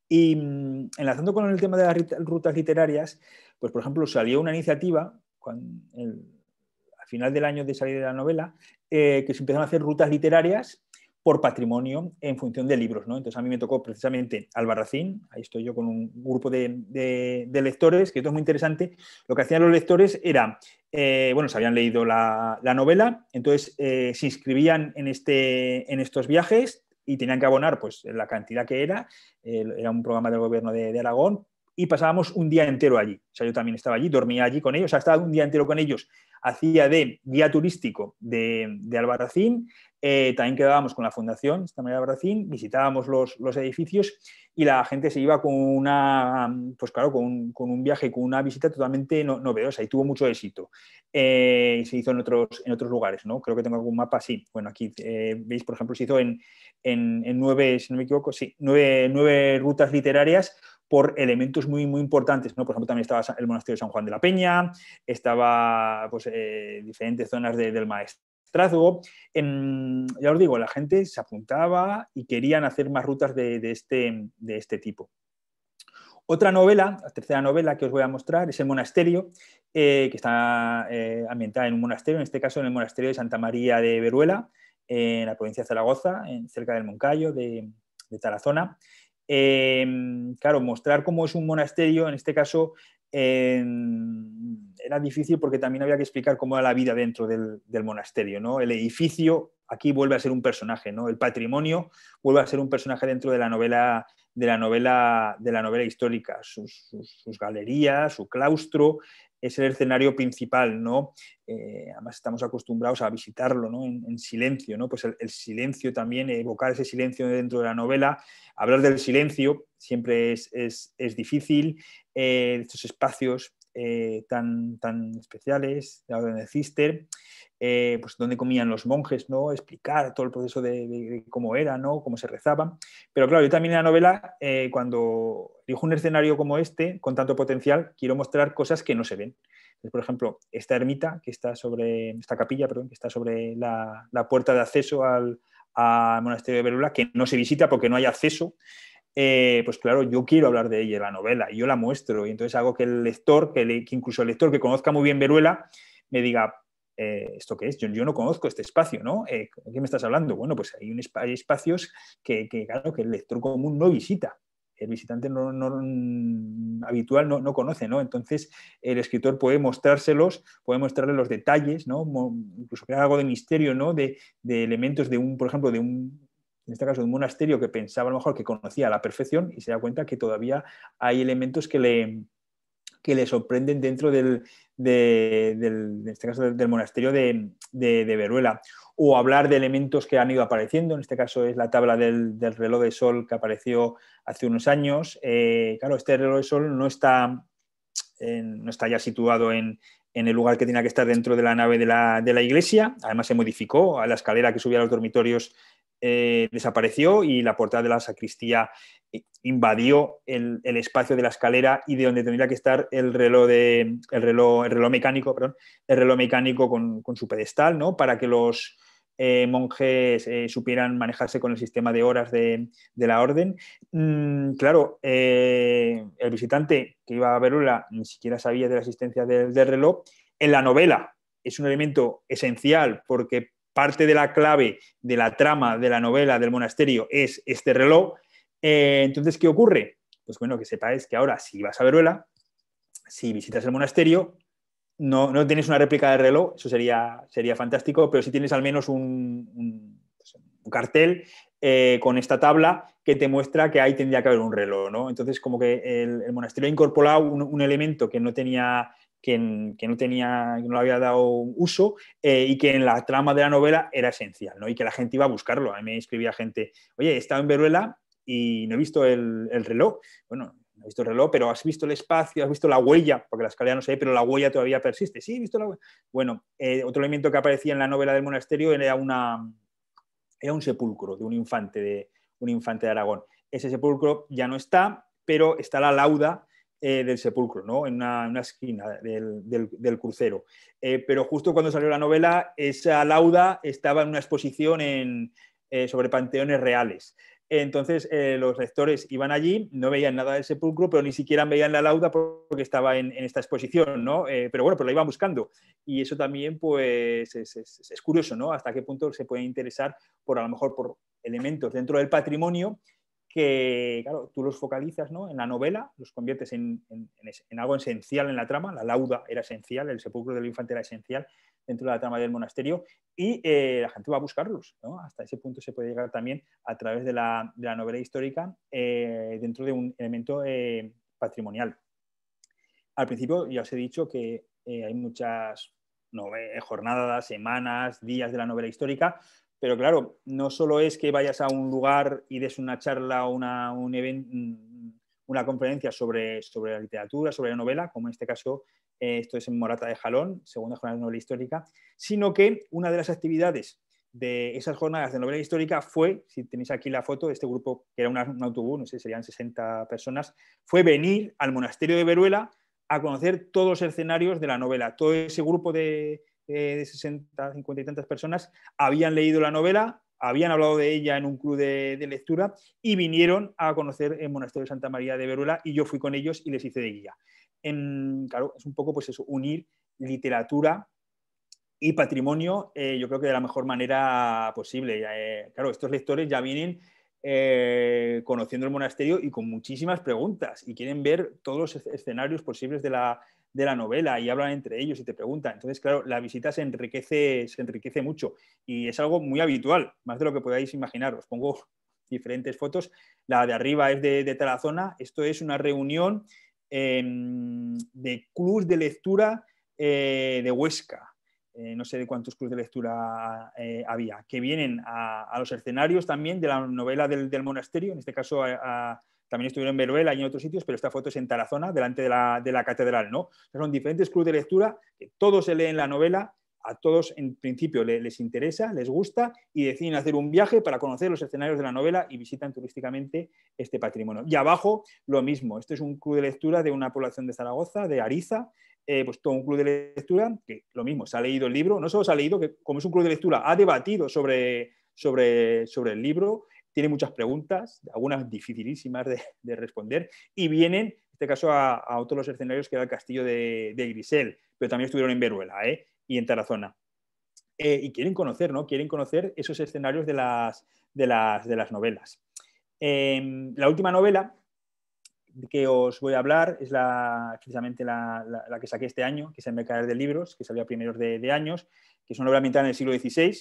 Y mm, enlazando con el tema de las rutas literarias, pues por ejemplo salió una iniciativa, cuando final del año de salir de la novela, eh, que se empezaron a hacer rutas literarias por patrimonio en función de libros. ¿no? Entonces a mí me tocó precisamente Albarracín, ahí estoy yo con un grupo de, lectores, que esto es muy interesante, lo que hacían los lectores era, eh, bueno, se habían leído la, novela, entonces eh, se inscribían en, este, en estos viajes y tenían que abonar pues, la cantidad que era, era un programa del gobierno de Aragón, y pasábamos un día entero allí. O sea, yo también estaba allí, dormía allí con ellos, o sea, estaba un día entero con ellos. Hacía de guía turístico de, de Albarracín, eh, también quedábamos con la fundación, esta Albarracín, visitábamos los, los, edificios y la gente se iba con una, pues claro, con un, con un viaje, con una visita totalmente novedosa y tuvo mucho éxito. Eh, se hizo en otros, en otros lugares, ¿no? Creo que tengo algún mapa, sí. Bueno, aquí eh, veis, por ejemplo, se hizo en, en, en nueve, si no me equivoco, sí, nueve, nueve rutas literarias por elementos muy, muy importantes. Por ejemplo, también estaba el monasterio de San Juan de la Peña, estaba pues, eh, diferentes zonas del maestrazgo. ya os digo, la gente se apuntaba y querían hacer más rutas este, de, este, tipo. Otra novela, la tercera novela que os voy a mostrar, es El Monasterio, eh, que está ambientado eh, ambientada en un monasterio, en este caso en el monasterio de Santa María de Veruela, en la provincia de Zaragoza, en, cerca del Moncayo, de Tarazona. Em, claro, mostrar cómo es un monasterio, en este caso, en era difícil porque también había que explicar cómo era la vida dentro del, monasterio, ¿no? El edificio aquí vuelve a ser un personaje, ¿no? El patrimonio vuelve a ser un personaje dentro de la novela, de la novela, de la novela histórica, sus, galerías, su claustro, es el escenario principal, ¿no? Eh, además estamos acostumbrados a visitarlo, En, silencio, ¿no? Pues el, silencio también, evocar ese silencio dentro de la novela, hablar del silencio siempre es, difícil, eh, estos espacios eh, tan, tan especiales, la orden de Cister, eh, pues donde comían los monjes, ¿no? explicar todo el proceso de, cómo era, ¿no? cómo se rezaban. Pero claro, yo también en la novela, eh, cuando dijo un escenario como este, con tanto potencial, quiero mostrar cosas que no se ven. por ejemplo, esta ermita, que está sobre, esta capilla, perdón, que está sobre la, puerta de acceso al, al monasterio de Berula, que no se visita porque no hay acceso. Eh, pues claro, yo quiero hablar de ella, la novela, y yo la muestro. Y entonces hago que el lector, que, incluso el lector que conozca muy bien Veruela, me diga, eh, ¿esto qué es? Yo, no conozco este espacio, ¿no? Eh, ¿Qué me estás hablando? Bueno, pues hay, espacios que, claro, que el lector común no visita. El visitante mm, habitual no, conoce, ¿no? Entonces, el escritor puede mostrárselos, puede mostrarle los detalles, ¿no? incluso crear algo de misterio, ¿no? De, de elementos de un, por ejemplo, de un en este caso, un monasterio que pensaba a lo mejor que conocía a la perfección y se da cuenta que todavía hay elementos que le, que le sorprenden dentro del, de, este caso, del monasterio de, de, Veruela. O hablar de elementos que han ido apareciendo, en este caso es la tabla del, reloj de sol que apareció hace unos años. Eh, claro, este reloj de sol no está, no está ya situado en, el lugar que tenía que estar dentro de la nave de la, de la iglesia. Además se modificó, a la escalera que subía a los dormitorios eh, desapareció y la portada de la sacristía invadió el, espacio de la escalera y de donde tendría que estar el reloj, de, el reloj, reloj mecánico, el reloj mecánico con, su pedestal, ¿no? Para que los, eh, monjes eh, supieran manejarse con el sistema de horas de, la orden. Mm, claro, el visitante que iba a verla ni siquiera sabía de la existencia del reloj. En la novela es un elemento esencial porque parte de la clave de la trama de la novela del monasterio es este reloj. Eh, entonces, ¿qué ocurre? Pues bueno, que sepáis que ahora si vas a Veruela, si visitas el monasterio, no, no tienes una réplica del reloj, eso sería, sería fantástico, pero si tienes al menos un, pues, cartel eh, con esta tabla que te muestra que ahí tendría que haber un reloj, Entonces, como que el, monasterio ha incorporado un, elemento que no tenía que, no tenía, no había dado uso eh, y que en la trama de la novela era esencial, ¿no? Y que la gente iba a buscarlo. A mí me escribía gente, oye, he estado en Veruela y no he visto el, reloj. Bueno, no he visto el reloj, pero has visto el espacio, has visto la huella, porque la escalera no se ve, pero la huella todavía persiste. Sí, he visto la huella. Bueno, eh, otro elemento que aparecía en la novela del monasterio era, una, era un sepulcro de un infante de, un infante de Aragón. Ese sepulcro ya no está, pero está la lauda eh, del sepulcro, ¿no? en, una, esquina del, crucero. Eh, pero justo cuando salió la novela, esa lauda estaba en una exposición eh, sobre panteones reales. Entonces los lectores iban allí, no veían nada del sepulcro, pero ni siquiera veían la lauda porque estaba en, esta exposición, ¿no? pero bueno, pero pues la iban buscando. Y eso también pues, es, es curioso, ¿no? Hasta qué punto se puede interesar por a lo mejor por elementos dentro del patrimonio que, claro, tú los focalizas ¿no? en la novela, los conviertes en, en, algo esencial en la trama, la lauda era esencial, el sepulcro del infante era esencial dentro de la trama del monasterio y eh, la gente va a buscarlos. ¿no? Hasta ese punto se puede llegar también a través de la, de la novela histórica eh, dentro de un elemento eh, patrimonial. Al principio ya os he dicho que hay muchas jornadas, semanas, días de la novela histórica, pero claro, no solo es que vayas a un lugar y des una charla o una, una conferencia sobre, sobre la literatura, sobre la novela, como en este caso eh, esto es en Morata de Jalón, segunda jornada de novela histórica, sino que una de las actividades de esas jornadas de novela histórica fue, si tenéis aquí la foto, de este grupo que era un autobús, no sé, serían 60 personas, fue venir al monasterio de Veruela a conocer todos los escenarios de la novela. Todo ese grupo de, eh, de 60, 50 y tantas personas habían leído la novela, habían hablado de ella en un club de, lectura y vinieron a conocer el monasterio de Santa María de Veruela y yo fui con ellos y les hice de guía. En, claro, es un poco pues eso, unir literatura y patrimonio, eh, yo creo que de la mejor manera posible. Eh, claro, estos lectores ya vienen conociendo el monasterio y con muchísimas preguntas y quieren ver todos los escenarios posibles de la, de la novela y hablan entre ellos y te preguntan. Entonces, claro, la visita se enriquece, se enriquece mucho y es algo muy habitual, más de lo que podáis imaginar. Os pongo diferentes fotos. La de arriba es de, de Tarazona. Esto es una reunión em, de club de lectura eh, de Huesca. Eh, no sé de cuántos clubes de lectura eh, había, que vienen a, los escenarios también de la novela del, monasterio, en este caso a, también estuvieron en Veruela y en otros sitios, pero esta foto es en Tarazona, delante de la, catedral. Son diferentes clubes de lectura que todos se leen la novela, a todos en principio les, interesa, les gusta y deciden hacer un viaje para conocer los escenarios de la novela y visitan turísticamente este patrimonio. Y abajo lo mismo, este es un club de lectura de una población de Zaragoza, de Ariza, eh, pues todo un club de lectura que lo mismo, se ha leído el libro, no solo se ha leído, que como es un club de lectura, ha debatido sobre, sobre el libro, tiene muchas preguntas, algunas dificilísimas de, responder, y vienen, en este caso, a, otros los escenarios que era el castillo de, Grisel, pero también estuvieron en Veruela ¿eh? y en Tarazona. Eh, y quieren conocer, ¿no? Quieren conocer esos escenarios de las, de las, novelas. Em, la última novela que os voy a hablar es la, precisamente la, que saqué este año, que es El Mercader de Libros, que salió a primeros de, años, que es una obra ambientada en el siglo XVI.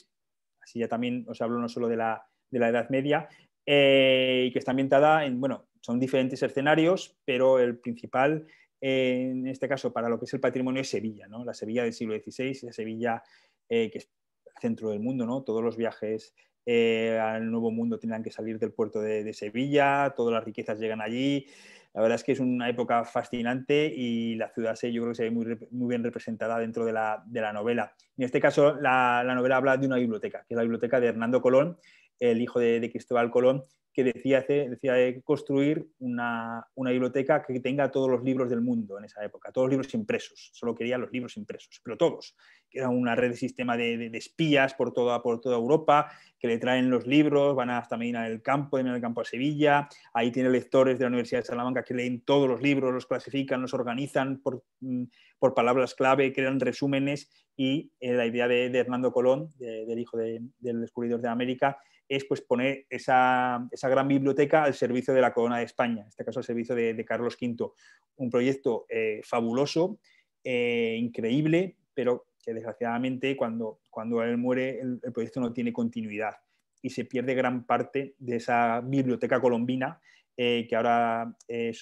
Así ya también os hablo no solo de la, de la Edad Media, eh, y que está ambientada en, bueno, son diferentes escenarios, pero el principal, eh, en este caso, para lo que es el patrimonio es Sevilla, ¿no? La Sevilla del siglo XVI, la Sevilla eh, que es el centro del mundo, ¿no? Todos los viajes al Nuevo Mundo tienen que salir del puerto de, de, Sevilla, todas las riquezas llegan allí. La verdad es que es una época fascinante y la ciudad se, yo creo que se ve muy, muy bien representada dentro de la, novela. En este caso, la, la, novela habla de una biblioteca, que es la biblioteca de Hernando Colón, el hijo de, Cristóbal Colón, que decía, decía construir una, una, biblioteca que tenga todos los libros del mundo en esa época, todos los libros impresos, solo quería los libros impresos, pero todos. que Era una red de sistema de, de, espías por toda, por toda Europa, que le traen los libros, van hasta Medina del Campo, de Medina del Campo a Sevilla, ahí tiene lectores de la Universidad de Salamanca que leen todos los libros, los clasifican, los organizan por, mm, por palabras clave, crean resúmenes y eh, la idea de, Hernando Colón, del hijo del descubridor de América, es pues poner esa esa gran biblioteca al servicio de la Corona de España, en este caso al servicio de, Carlos V. Un proyecto eh, fabuloso, eh, increíble, pero que desgraciadamente cuando, cuando él muere el, proyecto no tiene continuidad y se pierde gran parte de esa biblioteca colombina, eh, que ahora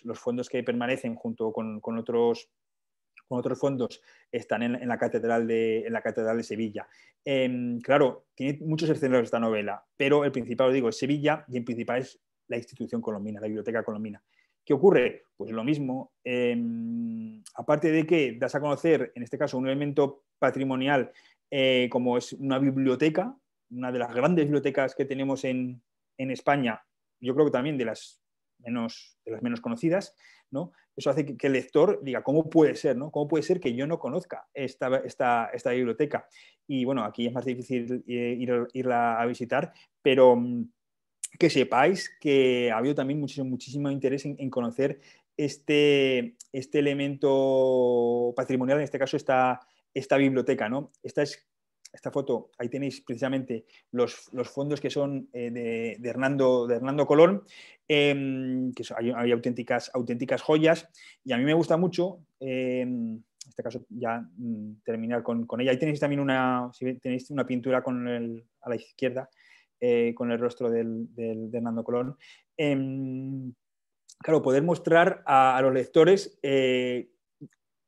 los fondos que permanecen junto con, con otros con otros fondos están en, la, catedral de, la Catedral de Sevilla. Em, claro, tiene muchos escenarios esta novela, pero el principal, lo digo, es Sevilla y en principal es la institución colombina, la biblioteca colombina. ¿Qué ocurre? Pues lo mismo. Em, aparte de que das a conocer, en este caso, un elemento patrimonial eh, como es una biblioteca, una de las grandes bibliotecas que tenemos en España, yo creo que también de las menos, de las menos conocidas, ¿no? Eso hace que, el lector diga, ¿cómo puede ser? ¿no? ¿Cómo puede ser que yo no conozca esta, esta, esta biblioteca? Y bueno, aquí es más difícil eh, irla a visitar, pero mm, que sepáis que ha habido también muchísimo, interés en, conocer este, este elemento patrimonial, en este caso esta, esta biblioteca. ¿no? Esta es esta foto, ahí tenéis precisamente los, fondos que son eh, de, Hernando, de Hernando Colón, em, que hay, auténticas, auténticas joyas, y a mí me gusta mucho, em, en este caso ya mm, terminar con, ella. Ahí tenéis también una, tenéis una pintura con el, a la izquierda, eh, con el rostro del, de Hernando Colón. Em, claro, poder mostrar a, a los lectores eh,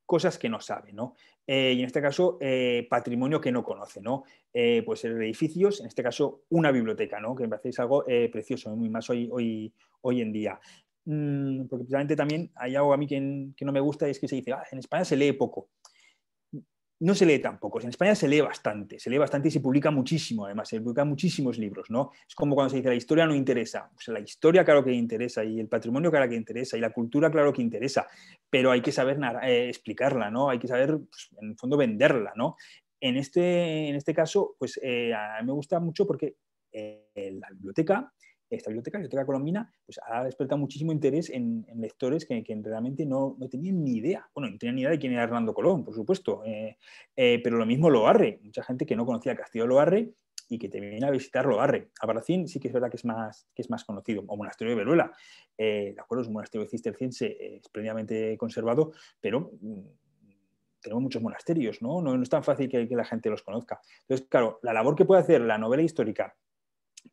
cosas que no saben, ¿no? Eh, y en este caso eh, patrimonio que no conoce, ¿no? Eh, pues edificios, en este caso una biblioteca, ¿no? Que me parece es algo eh, precioso, muy más hoy, hoy, en día. Mm, porque precisamente también hay algo a mí que, no me gusta y es que se dice, ah, en España se lee poco no se lee tampoco. En España se lee bastante, se lee bastante y se publica muchísimo, además, se publican muchísimos libros, ¿no? Es como cuando se dice la historia no interesa. la historia, claro que interesa, y el patrimonio, claro que interesa, y la cultura, claro que interesa, pero hay que saber eh, explicarla, ¿no? Hay que saber, pues, en el fondo, venderla, ¿no? En este, en este caso, pues eh, a mí me gusta mucho porque eh, la biblioteca esta biblioteca, la biblioteca colombina, pues ha despertado muchísimo interés en, lectores que, que realmente no, no, tenían ni idea. Bueno, no tenían ni idea de quién era Hernando Colón, por supuesto, eh, eh, pero lo mismo Loarre, mucha gente que no conocía Castillo Loarre y que te viene a visitar Loarre. Albarracín sí que es verdad que es más, que es más conocido, o Monasterio de Veruela, eh, de acuerdo, es un monasterio cisterciense espléndidamente conservado, pero mm, tenemos muchos monasterios, ¿no? No, es tan fácil que, que, la gente los conozca. Entonces, claro, la labor que puede hacer la novela histórica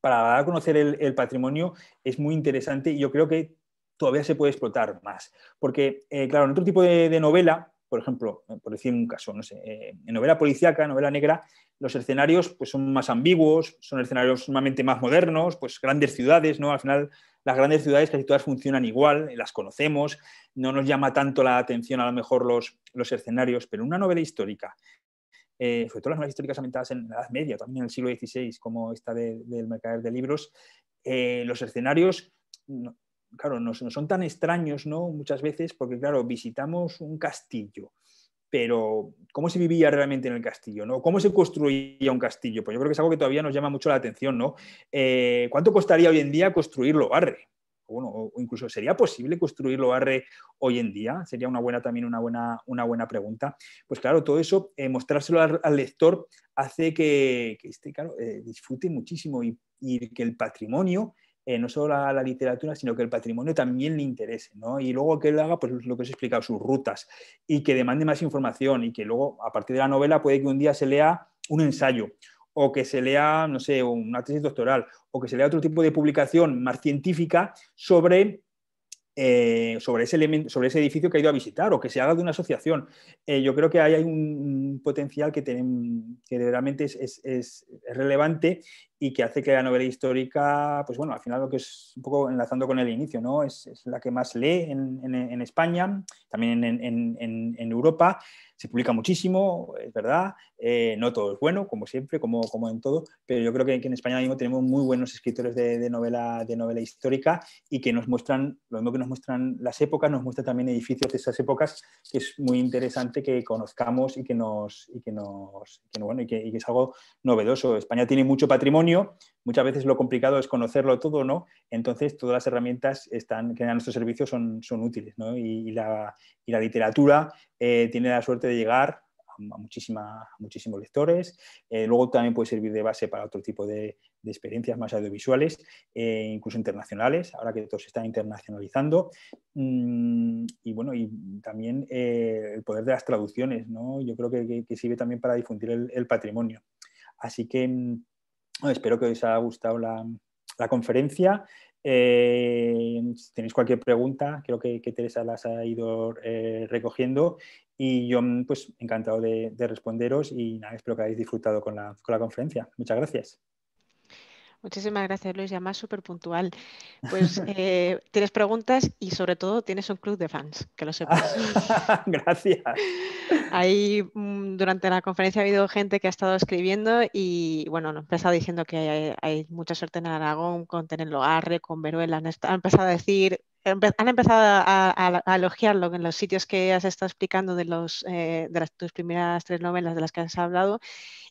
para dar a conocer el, patrimonio es muy interesante y yo creo que todavía se puede explotar más. Porque, eh, claro, en otro tipo de, novela, por ejemplo, eh, por decir un caso, no sé, eh, en novela policíaca, novela negra, los escenarios pues, son más ambiguos, son escenarios sumamente más modernos, pues grandes ciudades, ¿no? Al final las grandes ciudades casi todas funcionan igual, las conocemos, no nos llama tanto la atención a lo mejor los, los escenarios, pero una novela histórica eh, sobre todo las novelas históricas ambientadas en la Edad Media, también en el siglo XVI, como esta del de, Mercader de Libros, eh, los escenarios, claro, no, son tan extraños ¿no? muchas veces, porque, claro, visitamos un castillo, pero ¿cómo se vivía realmente en el castillo? ¿no? ¿Cómo se construía un castillo? Pues yo creo que es algo que todavía nos llama mucho la atención, ¿no? Eh, ¿Cuánto costaría hoy en día construirlo, Barre? o incluso ¿sería posible construirlo hoy en día? Sería una buena también una buena, una buena pregunta. Pues claro, todo eso, eh, mostrárselo al, lector hace que, que este, eh, disfrute muchísimo y, que el patrimonio, eh, no solo la, literatura, sino que el patrimonio también le interese, ¿no? Y luego que él haga, pues lo que os he explicado, sus rutas, y que demande más información, y que luego, a partir de la novela, puede que un día se lea un ensayo o que se lea, no sé, una tesis doctoral, o que se lea otro tipo de publicación más científica sobre, eh, sobre, ese, sobre ese edificio que ha ido a visitar, o que se haga de una asociación. Eh, yo creo que ahí hay un potencial que, que realmente es, es, relevante y que hace que la novela histórica, pues bueno, al final lo que es un poco enlazando con el inicio, ¿no? Es, la que más lee en, en, España, también en, en Europa se publica muchísimo, es verdad, eh, no todo es bueno, como siempre, como, como en todo, pero yo creo que, en España mismo tenemos muy buenos escritores de, novela, de novela histórica y que nos muestran, lo mismo que nos muestran las épocas, nos muestran también edificios de esas épocas, que es muy interesante que conozcamos y que, nos, y que, nos, bueno, y que es algo novedoso. España tiene mucho patrimonio, muchas veces lo complicado es conocerlo todo, ¿no? Entonces todas las herramientas que dan nuestros servicios son, son útiles, ¿no? Y, la, literatura eh, tiene la suerte de llegar a, muchísimos lectores. Eh, luego también puede servir de base para otro tipo de, experiencias más audiovisuales, eh, incluso internacionales, ahora que todo se está internacionalizando. Mm, y bueno, y también el poder de las traducciones, ¿no? Yo creo que, sirve también para difundir el patrimonio. Así que mm, espero que os haya gustado la, conferencia. Eh, si tenéis cualquier pregunta, creo que, Teresa las ha ido eh, recogiendo y yo pues encantado de, responderos y espero que hayáis disfrutado con la conferencia. Muchas gracias. Muchísimas gracias, Luis. ya más súper puntual. Pues eh, tienes preguntas y sobre todo tienes un club de fans, que lo sepas. gracias. Ahí mm, durante la conferencia ha habido gente que ha estado escribiendo y bueno, nos han empezado diciendo que hay, mucha suerte en Aragón con Arre, con Veruela. Han empezado a decir han empezado a, a, elogiarlo en los sitios que has estado explicando de, los, eh, de las, tus primeras tres novelas de las que has hablado.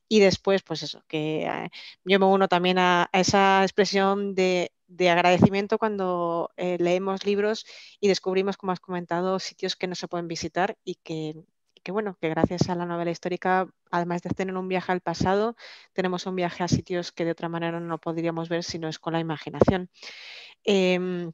Y después, pues eso, que eh, yo me uno también a, esa expresión de, agradecimiento cuando eh, leemos libros y descubrimos, como has comentado, sitios que no se pueden visitar y que, bueno, que gracias a la novela histórica, además de tener un viaje al pasado, tenemos un viaje a sitios que de otra manera no podríamos ver si no es con la imaginación. Em,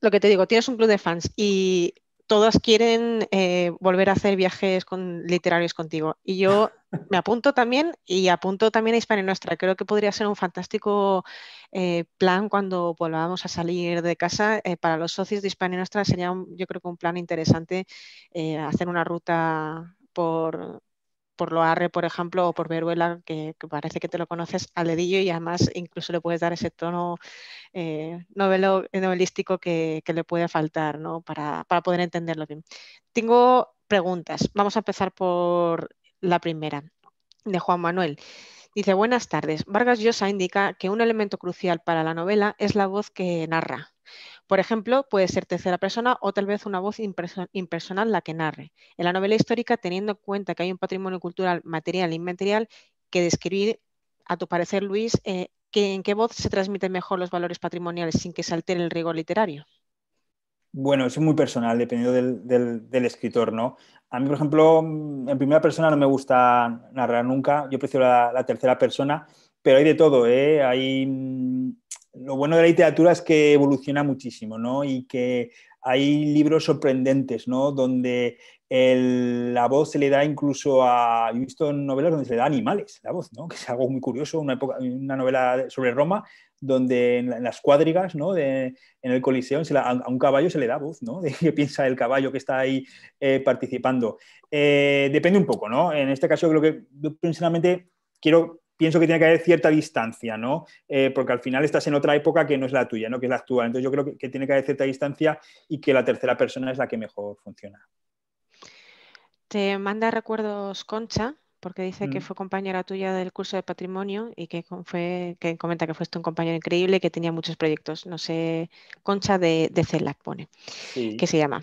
lo que te digo, tienes un club de fans y todas quieren eh, volver a hacer viajes literarios contigo. Y yo me apunto también y apunto también a Hispania Nuestra. Creo que podría ser un fantástico eh, plan cuando volvamos a salir de casa. Eh, para los socios de Hispania Nuestra sería, yo creo que un plan interesante hacer una ruta por, por Loarre, por ejemplo, o por Veruela, que, parece que te lo conoces al dedillo y además incluso le puedes dar ese tono eh, eh, novelístico que, le puede faltar para, para poder entenderlo bien. Tengo preguntas. Vamos a empezar por la primera, de Juan Manuel. Dice, buenas tardes. Vargas Llosa indica que un elemento crucial para la novela es la voz que narra, por ejemplo, puede ser tercera persona o tal vez una voz impersonal la que narre. En la novela histórica, teniendo en cuenta que hay un patrimonio cultural material e inmaterial, que describir, a tu parecer, Luis, eh, en qué voz se transmiten mejor los valores patrimoniales sin que se altere el rigor literario. Bueno, eso es muy personal, dependiendo del, escritor, ¿no? A mí, por ejemplo, en primera persona no me gusta narrar nunca, yo prefiero la, la tercera persona, pero hay de todo, ¿eh? Hay mm, lo bueno de la literatura es que evoluciona muchísimo, ¿no? Y que hay libros sorprendentes, ¿no? Donde la voz se le da incluso a. he visto novelas donde se le da animales la voz, ¿no? Que es algo muy curioso. Una, época, una novela sobre Roma, donde en, las cuadrigas, ¿no? en el Coliseo, a, un caballo se le da voz, ¿no? De qué piensa el caballo que está ahí eh, participando. Eh, depende un poco, ¿no? En este caso, creo que yo personalmente quiero pienso que tiene que haber cierta distancia, ¿no? Eh, porque al final estás en otra época que no es la tuya, ¿no? Que es la actual. Entonces yo creo que, tiene que haber cierta distancia y que la tercera persona es la que mejor funciona. Te manda recuerdos Concha, porque dice que mm. fue compañera tuya del curso de patrimonio y que fue, comenta que fuiste un compañero increíble y que tenía muchos proyectos. No sé, Concha de, CELAC pone, ¿qué se llama.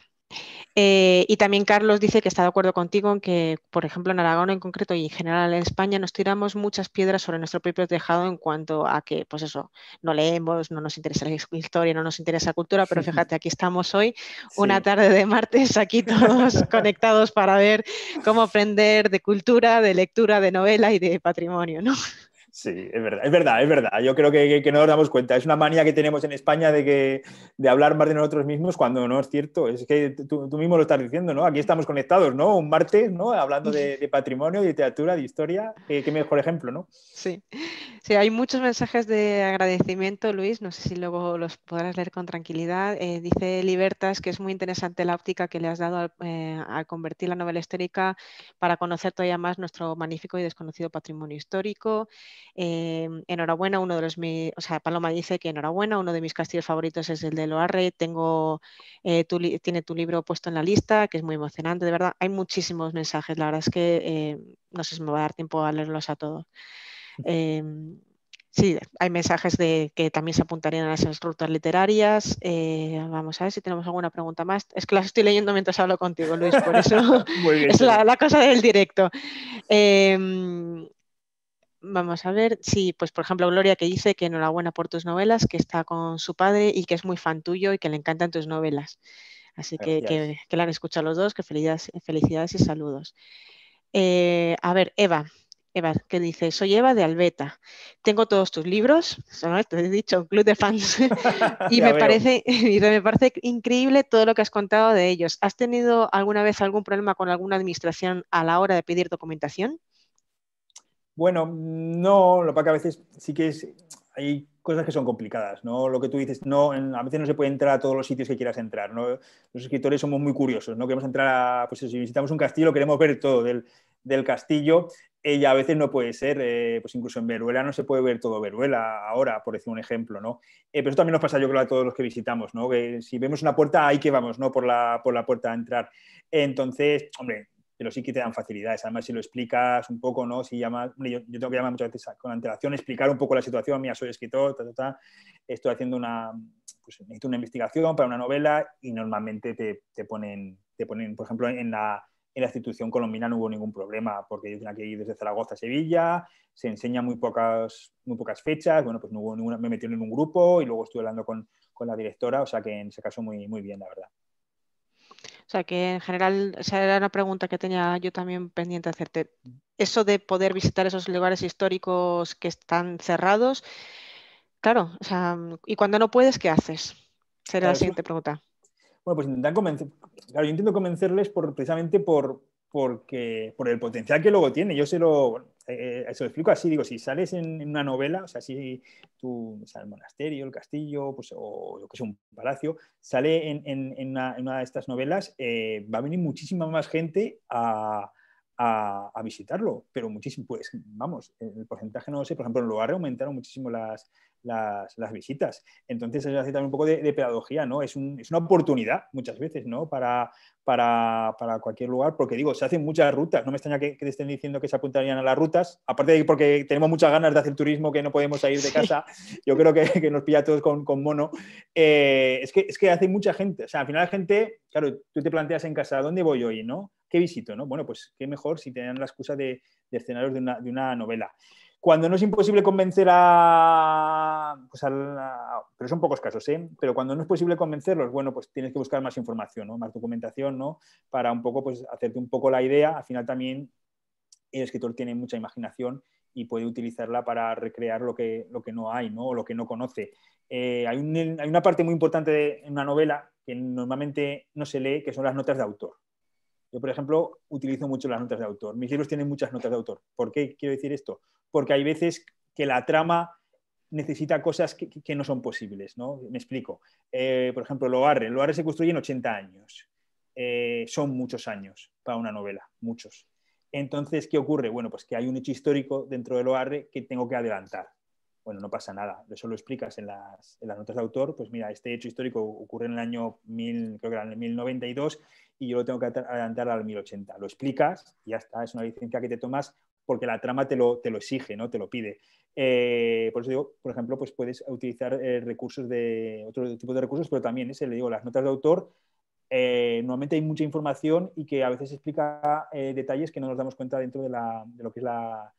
Eh, y también Carlos dice que está de acuerdo contigo en que, por ejemplo, en Aragón en concreto y en general en España nos tiramos muchas piedras sobre nuestro propio tejado en cuanto a que, pues eso, no leemos, no nos interesa la historia, no nos interesa la cultura, pero fíjate, aquí estamos hoy, una tarde de martes, aquí todos conectados para ver cómo aprender de cultura, de lectura, de novela y de patrimonio, ¿no? Sí, es verdad, es verdad, es verdad. Yo creo que, no nos damos cuenta. Es una manía que tenemos en España de, que, de hablar más de nosotros mismos cuando no es cierto. Es que tú, mismo lo estás diciendo, ¿no? Aquí estamos conectados, ¿no? Un martes, ¿no? Hablando de, patrimonio, de literatura, de historia. qué mejor ejemplo, ¿no? Sí. sí, hay muchos mensajes de agradecimiento, Luis. No sé si luego los podrás leer con tranquilidad. Eh, dice Libertas que es muy interesante la óptica que le has dado eh, a al convertir la novela histórica para conocer todavía más nuestro magnífico y desconocido patrimonio histórico. Em, enhorabuena, uno de los o sea, Paloma dice que enhorabuena, uno de mis castillos favoritos es el de Loarre, tengo eh, tiene tu libro puesto en la lista, que es muy emocionante, de verdad, hay muchísimos mensajes, la verdad es que em, no sé si me va a dar tiempo a leerlos a todos. Em, sí, hay mensajes de que también se apuntarían a las rutas literarias. Eh, vamos a ver si tenemos alguna pregunta más. Es que las estoy leyendo mientras hablo contigo, Luis, por eso es la, la, cosa del directo. Vamos a ver, sí, pues por ejemplo Gloria que dice que enhorabuena por tus novelas, que está con su padre y que es muy fan tuyo y que le encantan tus novelas. Así que, que, la han escuchado los dos, que felicidades, y saludos. Eh, a ver, Eva, Eva, que dice, soy Eva de Albeta, tengo todos tus libros, te he dicho, club de fans, y, me parece, y me parece increíble todo lo que has contado de ellos. ¿Has tenido alguna vez algún problema con alguna administración a la hora de pedir documentación? Bueno, no, lo que a veces sí que es, hay cosas que son complicadas, ¿no? Lo que tú dices, no, a veces no se puede entrar a todos los sitios que quieras entrar, ¿no? Los escritores somos muy curiosos, ¿no? Queremos entrar a, pues si visitamos un castillo, queremos ver todo del, castillo y a veces no puede ser, eh, pues incluso en Veruela no se puede ver todo Veruela ahora, por decir un ejemplo, ¿no? Eh, pero eso también nos pasa, yo creo, a todos los que visitamos, ¿no? Que si vemos una puerta, ahí que vamos, ¿no? Por por la puerta a entrar. Entonces, hombre, pero sí que te dan facilidades. Además, si lo explicas un poco, ¿no? Si llamas, yo, tengo que llamar muchas veces con antelación, explicar un poco la situación. Mira, soy escritor, estoy haciendo una, pues, una investigación para una novela y normalmente te, te ponen, te ponen, por ejemplo, en la, en la institución colombiana no hubo ningún problema, porque yo tenía que ir desde Zaragoza a Sevilla, se enseña muy pocas, muy pocas fechas, bueno, pues no hubo ninguna, me metieron en un grupo y luego estuve hablando con, con la directora, o sea que en ese caso muy, muy bien, la verdad. O sea, que en general, esa era una pregunta que tenía yo también pendiente hacerte. Eso de poder visitar esos lugares históricos que están cerrados, claro, o sea, y cuando no puedes, ¿qué haces? Será la siguiente pregunta. Bueno, pues intentar convencer, claro, yo intento convencerles precisamente por, porque, por el potencial que luego tiene. Yo se lo, eh, eh, explico así, digo, si sales en, una novela, o sea, si tú, o sea, el monasterio, el castillo, pues, o lo que sea, un palacio, sale en, una, de estas novelas, eh, va a venir muchísima más gente a, visitarlo, pero muchísimo, pues vamos, el porcentaje no lo sé, por ejemplo, en Loarre aumentaron muchísimo las, las, visitas. Entonces es hace también un poco de, pedagogía, ¿no? Es, una oportunidad muchas veces, ¿no? Para, para, cualquier lugar, porque digo, se hacen muchas rutas, no me extraña que, te estén diciendo que se apuntarían a las rutas, aparte de porque tenemos muchas ganas de hacer turismo, que no podemos salir de casa, yo creo que, nos pilla a todos con, mono, eh, es, que, hace mucha gente, o sea, al final la gente, claro, tú te planteas en casa, dónde voy hoy, no? ¿Qué visito? Bueno, pues qué mejor si tenían la excusa de, escenarios de una, novela. Cuando no es imposible convencer pues, a, Pero son pocos casos, ¿eh? Pero cuando no es posible convencerlos, bueno, pues tienes que buscar más información, ¿no? Más documentación, ¿no? Para un poco, pues hacerte un poco la idea. Al final también el escritor tiene mucha imaginación y puede utilizarla para recrear lo que, no hay, ¿no? O lo que no conoce. Eh, hay, una parte muy importante de, en una novela que normalmente no se lee, que son las notas de autor. Yo, por ejemplo, utilizo mucho las notas de autor. Mis libros tienen muchas notas de autor. ¿Por qué quiero decir esto? Porque hay veces que la trama necesita cosas que, no son posibles, ¿no? Me explico. Eh, por ejemplo, Loarre. Loarre se construye en 80 años. Eh, son muchos años para una novela, muchos. Entonces, ¿qué ocurre? Bueno, pues que hay un hecho histórico dentro de Loarre que tengo que adelantar bueno, no pasa nada. Eso lo explicas en las, notas de autor. Pues mira, este hecho histórico ocurre en el año mil creo que en el 1092 y yo lo tengo que adelantar al 1080. Lo explicas y ya está. Es una licencia que te tomas porque la trama te lo, te lo exige, ¿no? Te lo pide. Eh, por eso digo, por ejemplo, pues puedes utilizar eh, recursos de otro tipo de recursos, pero también ese, le digo, las notas de autor. Eh, normalmente hay mucha información y que a veces explica detalles que no nos damos cuenta dentro de, lo que es la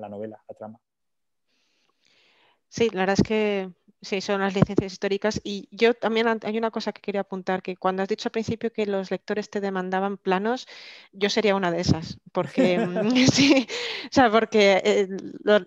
novela, la trama. Sí, la verdad es que sí, son las licencias históricas. Y yo también hay una cosa que quería apuntar, que cuando has dicho al principio que los lectores te demandaban planos, yo sería una de esas, porque sí, o sea, porque eh,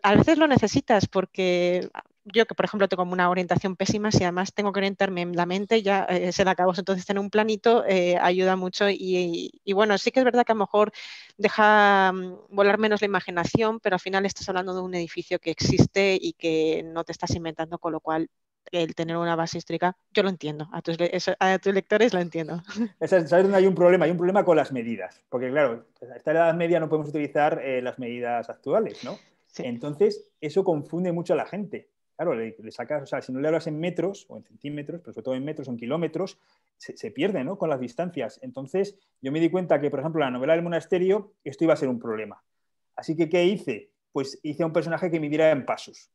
a veces lo necesitas, porque yo que por ejemplo tengo una orientación pésima, si además tengo que orientarme en la mente, ya eh, se la acabó. Entonces tener un planito eh, ayuda mucho y, bueno, sí que es verdad que a lo mejor deja mm, volar menos la imaginación, pero al final estás hablando de un edificio que existe y que no te estás inventando, con lo cual el tener una base histórica, yo lo entiendo, a tus, a tus lectores lo entiendo. ¿Sabes dónde hay un problema? Hay un problema con las medidas, porque claro, a esta edad media no podemos utilizar eh, las medidas actuales, ¿no? Entonces, eso confunde mucho a la gente claro, le, sacas, o sea, si no le hablas en metros o en centímetros, pero sobre todo en metros o en kilómetros, se, pierde ¿no? con las distancias. Entonces, yo me di cuenta que, por ejemplo, la novela del monasterio, esto iba a ser un problema. Así que, ¿qué hice? Pues hice un personaje que midiera en pasos.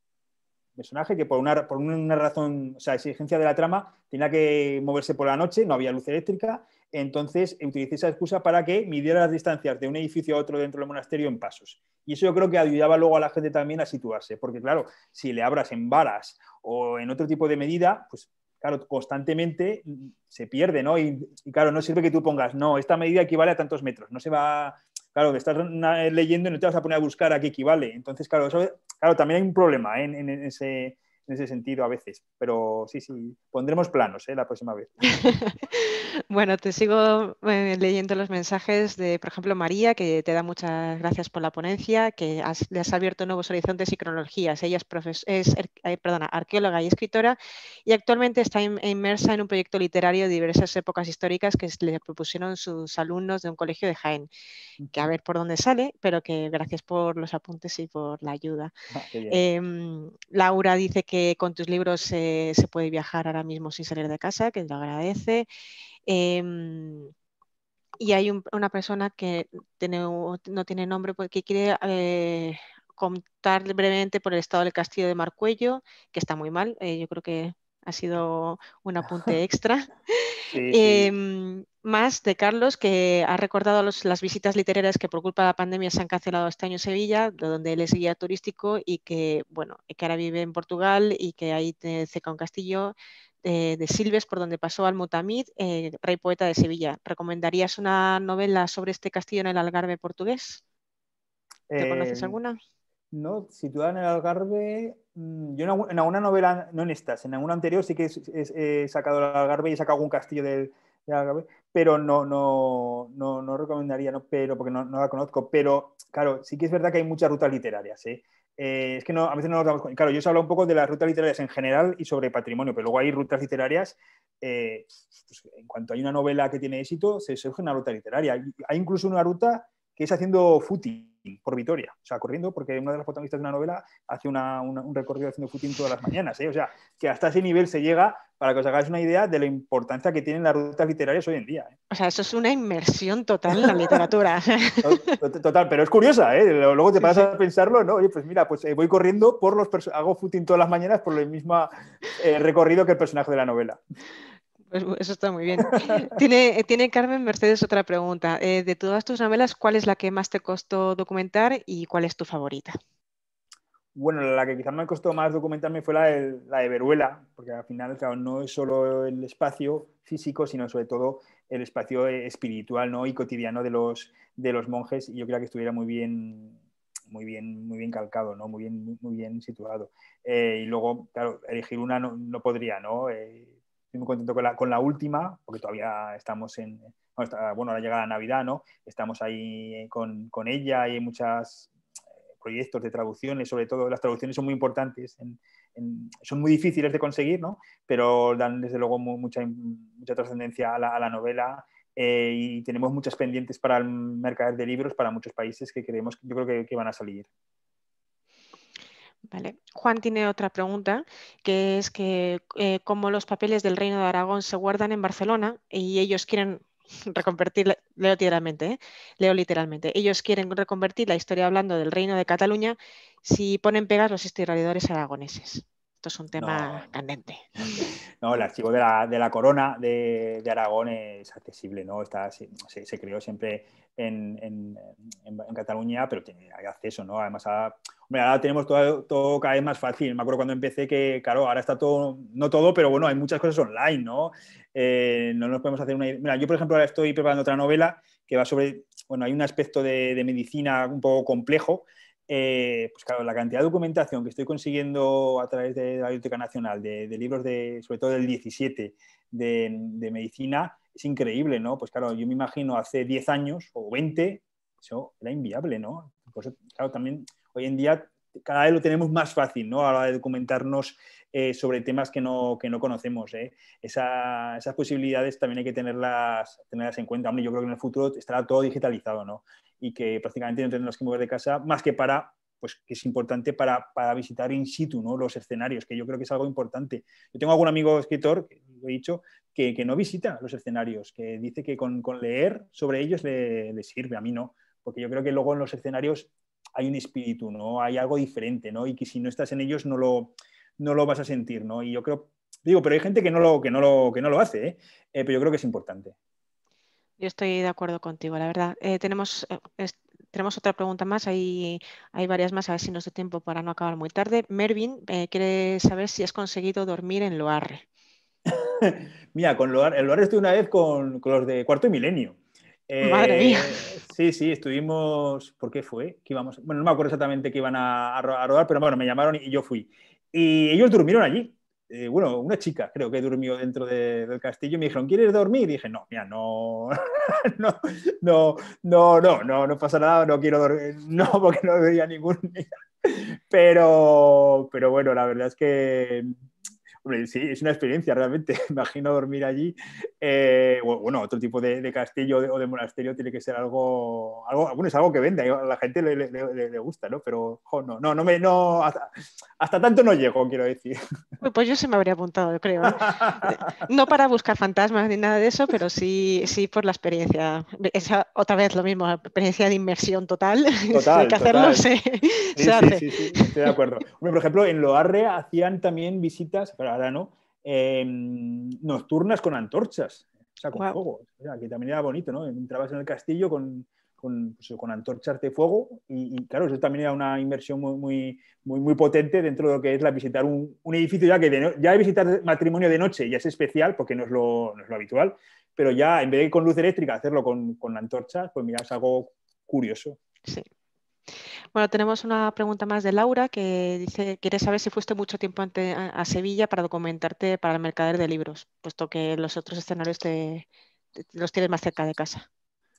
Un personaje que por una, por una razón, o sea, exigencia de la trama, tenía que moverse por la noche, no había luz eléctrica, entonces utilicé esa excusa para que midiera las distancias de un edificio a otro dentro del monasterio en pasos. Y eso yo creo que ayudaba luego a la gente también a situarse, porque claro, si le abras en varas o en otro tipo de medida, pues claro, constantemente se pierde, ¿no? Y, claro, no sirve que tú pongas, no, esta medida equivale a tantos metros, no se va... Claro, de estar leyendo y no te vas a poner a buscar a qué equivale. Entonces, claro, claro también hay un problema ¿eh? en ese en ese sentido a veces. Pero sí, sí, pondremos planos ¿eh? la próxima vez. bueno, te sigo eh, leyendo los mensajes de, por ejemplo, María, que te da muchas gracias por la ponencia, que le has abierto nuevos horizontes y cronologías. Ella es, es er-, eh, perdona, arqueóloga y escritora y actualmente está inmersa en un proyecto literario de diversas épocas históricas que le propusieron sus alumnos de un colegio de Jaén, que a ver por dónde sale, pero que gracias por los apuntes y por la ayuda. Ah, em, Laura dice que que con tus libros se puede viajar ahora mismo sin salir de casa, que lo agradece. Em, y hay una persona que no tiene nombre porque pues, quiere eh, contar brevemente por el estado del castillo de Marcuello, que está muy mal. Eh, yo creo que ha sido un apunte extra. Em, más de Carlos, que ha recordado las visitas literarias que por culpa de la pandemia se han cancelado este año en Sevilla, donde él es guía turístico y que, bueno, que ahora vive en Portugal y que ahí cerca un castillo eh, de Silves, por donde pasó Almutamid, eh, rey poeta de Sevilla. ¿Recomendarías una novela sobre este castillo en el Algarve portugués? ¿Te conoces em, alguna? ¿no? situada en el Algarve. Mm, yo en alguna, novela, no en estas, en alguna anterior sí que he, sacado el Algarve y he sacado algún castillo del, Algarve, pero no, no, recomendaría, no, pero, porque no, la conozco. Pero claro, sí que es verdad que hay muchas rutas literarias. ¿eh? Eh, es que no, a veces no nos damos Claro, yo os hablado un poco de las rutas literarias en general y sobre patrimonio, pero luego hay rutas literarias. Eh, pues, en cuanto hay una novela que tiene éxito, se surge una ruta literaria. Hay incluso una ruta que es haciendo footing por Vitoria, o sea, corriendo, porque una de las protagonistas de una novela hace un recorrido haciendo footing todas las mañanas, ¿eh? o sea, que hasta ese nivel se llega para que os hagáis una idea de la importancia que tienen las rutas literarias hoy en día. ¿eh? O sea, eso es una inmersión total en la literatura. total, pero es curiosa, ¿eh? luego te pasas a pensarlo, ¿no? Oye, pues mira, pues eh, voy corriendo por los hago footing todas las mañanas por el mismo recorrido que el personaje de la novela. Pues, eso está muy bien. tiene, eh, Carmen Mercedes otra pregunta. Eh, de todas tus novelas, ¿cuál es la que más te costó documentar y cuál es tu favorita? Bueno, la que quizás me costó más documentarme fue la de, la Veruela, porque al final, claro, no es solo el espacio físico, sino sobre todo el espacio eh, espiritual ¿no? y cotidiano de los, de los monjes, y yo creo que estuviera muy bien, muy bien, muy bien calcado, ¿no? muy, bien, muy bien situado. y luego, claro, elegir una no, podría, ¿no? estoy muy contento con la, última, porque todavía estamos en, bueno, ahora llega la Navidad, ¿no? Estamos ahí eh, con, ella y hay muchos eh, proyectos de traducciones, sobre todo las traducciones son muy importantes, son muy difíciles de conseguir, ¿no? Pero dan desde luego mucha, trascendencia a la, novela eh, y tenemos muchas pendientes para el mercado de libros para muchos países que creemos, yo creo que van a salir. Juan tiene otra pregunta, que es que eh, cómo los papeles del Reino de Aragón se guardan en Barcelona y ellos quieren reconvertir, leo literalmente, ¿eh? leo literalmente, ellos quieren reconvertir la historia hablando del Reino de Cataluña si ponen pegas los historiadores aragoneses. Esto es un tema candente. No, el archivo de la, corona de, Aragón es accesible, ¿no? Está, se, creó siempre en, Cataluña, pero tiene, hay acceso, ¿no? Además, ahora tenemos todo, cada vez más fácil. Me acuerdo cuando empecé que, claro, ahora está todo, no todo, pero bueno, hay muchas cosas online, ¿no? Eh, no nos podemos hacer una... Mira, yo, por ejemplo, ahora estoy preparando otra novela que va sobre, bueno, hay un aspecto de, de medicina un poco complejo eh, pues claro, la cantidad de documentación que estoy consiguiendo a través de la Biblioteca Nacional, de, libros de, sobre todo del 17 de, medicina, es increíble, ¿no? Pues claro, yo me imagino hace 10 años o 20, eso era inviable, ¿no? pues claro, también hoy en día cada vez lo tenemos más fácil, ¿no? A la hora de documentarnos eh, sobre temas que no, que no conocemos. ¿eh? esas posibilidades también hay que tenerlas, tenerlas en cuenta. yo creo que en el futuro estará todo digitalizado y que prácticamente no tendremos que mover de casa más que para pues que es importante para, visitar in situ ¿no? los escenarios, que yo creo que es algo importante. Yo tengo algún amigo escritor, he dicho, que, no visita los escenarios, que dice que con, leer sobre ellos le, sirve, a mí no, porque yo creo que luego en los escenarios hay un espíritu, ¿no? hay algo diferente, y que si no estás en ellos no lo, no lo vas a sentir, ¿no? Y yo creo, digo, pero hay gente que no lo, que no lo, que no lo hace, ¿eh? Eh, pero yo creo que es importante. Yo estoy de acuerdo contigo, la verdad. Eh, tenemos, tenemos otra pregunta más, hay, hay varias más, a ver si nos da tiempo para no acabar muy tarde. Mervin quiere saber si has conseguido dormir en Loarre. Mira, con Loarre, en Loarre estuve una vez con, los de Cuarto y Milenio. Madre mía. Sí, sí, estuvimos. ¿Por qué fue? Que íbamos, bueno, no me acuerdo exactamente qué iban a, rodar, pero bueno, me llamaron y yo fui. Y ellos durmieron allí. Eh, bueno, una chica creo que durmió dentro del castillo me dijeron, ¿quieres dormir? Y dije, no, mira, no, no, no, no, no, no, pasa nada, no quiero dormir, no, porque no veía ningún día. Pero, pero bueno, la verdad es que sí, es una experiencia realmente. Imagino dormir allí. Eh, bueno, otro tipo de, castillo o de monasterio tiene que ser algo, algo bueno, es algo que vende, a la gente le, gusta, ¿no? Pero jo, no, no, no me, no, hasta, tanto no llego, quiero decir. Pues yo se me habría apuntado, creo. No para buscar fantasmas ni nada de eso, pero sí, sí por la experiencia. Es otra vez lo mismo, experiencia de inmersión total. total Hay que hacerlo, Se, sí, sí, Sí, estoy de acuerdo. por ejemplo, en Loarre hacían también visitas, ¿no? Em, nocturnas con antorchas, o sea, con fuego. que también era bonito, ¿no? Entrabas en el castillo con, con, pues antorchas de fuego y, claro, eso también era una inversión muy, muy, muy, potente dentro de lo que es la visitar un, edificio, ya que ya visitar matrimonio de noche ya es especial porque no es lo, habitual, pero ya en vez de con luz eléctrica hacerlo con, con antorchas, pues mira, algo curioso. Sí. Bueno, tenemos una pregunta más de Laura que dice, ¿quieres saber si fuiste mucho tiempo antes a, Sevilla para documentarte para el mercader de libros, puesto que los otros escenarios te, los tienes más cerca de casa.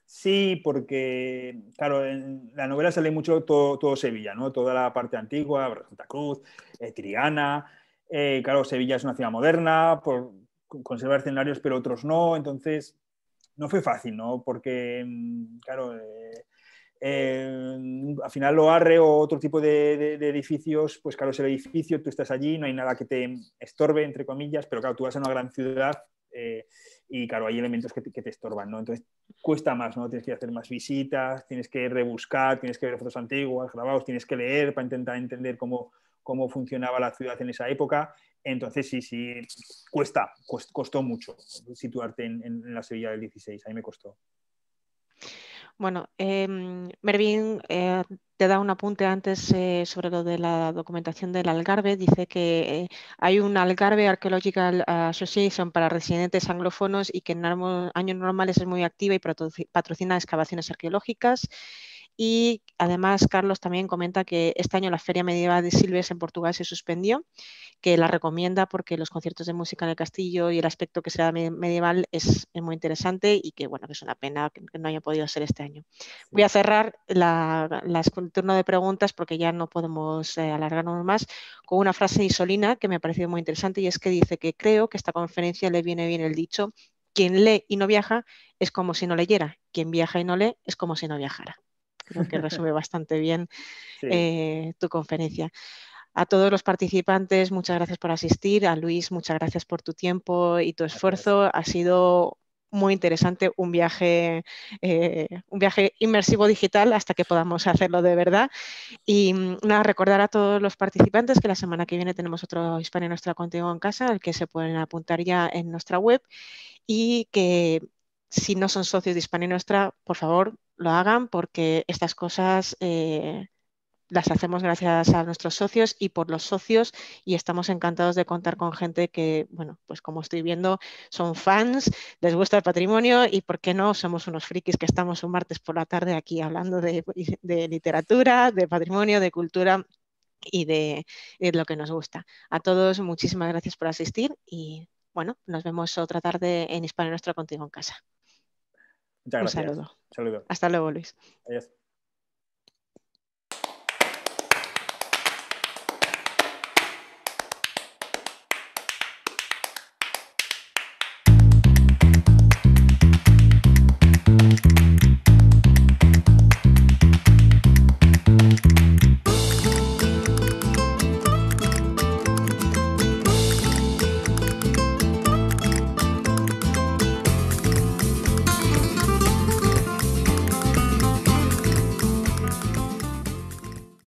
Sí, porque, claro, en la novela sale mucho todo, Sevilla, ¿no? Toda la parte antigua, Santa Cruz, eh, Triana. Eh, claro, Sevilla es una ciudad moderna, por, conserva escenarios, pero otros no. Entonces, no fue fácil, ¿no? Porque, mm, claro, eh, eh, al final lo arre o otro tipo de, edificios, pues claro, es el edificio, tú estás allí, no hay nada que te estorbe, entre comillas, pero claro, tú vas a una gran ciudad eh, y claro, hay elementos que te, estorban, ¿no? Entonces cuesta más, ¿no? Tienes que hacer más visitas, tienes que rebuscar, tienes que ver fotos antiguas, grabados, tienes que leer para intentar entender cómo, cómo funcionaba la ciudad en esa época. Entonces, sí, sí, cuesta, costó mucho situarte en, en la Sevilla del 16, mí me costó. Bueno, em, eh, te da un apunte antes eh, sobre lo de la documentación del Algarve. Dice que eh, hay un Algarve Archaeological Association para residentes anglófonos y que en años normales es muy activa y patrocina excavaciones arqueológicas. Y además, Carlos también comenta que este año la Feria Medieval de Silves en Portugal se suspendió, que la recomienda porque los conciertos de música en el castillo y el aspecto que será medieval es, muy interesante y que, bueno, que es una pena que, no haya podido ser este año. Voy a cerrar el turno de preguntas porque ya no podemos eh, alargarnos más con una frase de Isolina que me ha parecido muy interesante y es que dice que creo que esta conferencia le viene bien el dicho, quien lee y no viaja es como si no leyera, quien viaja y no lee es como si no viajara creo que resume bastante bien eh, tu conferencia. A todos los participantes, muchas gracias por asistir. A Luis, muchas gracias por tu tiempo y tu esfuerzo. Ha sido muy interesante, un viaje, eh, un viaje inmersivo digital hasta que podamos hacerlo de verdad. Y mm, nada, recordar a todos los participantes que la semana que viene tenemos otro Hispania Nuestra Contigo en Casa, al que se pueden apuntar ya en nuestra web y que si no son socios de Hispania Nuestra, por favor, lo hagan porque estas cosas eh, las hacemos gracias a nuestros socios y por los socios y estamos encantados de contar con gente que, bueno, pues como estoy viendo, son fans, les gusta el patrimonio y, ¿por qué no? Somos unos frikis que estamos un martes por la tarde aquí hablando de, literatura, de patrimonio, de cultura y de, de lo que nos gusta. A todos, muchísimas gracias por asistir y, bueno, nos vemos otra tarde en Hispano Nuestro contigo en casa. Muchas gracias. Un saludo. Un saludo. Hasta luego, Luis. Adiós.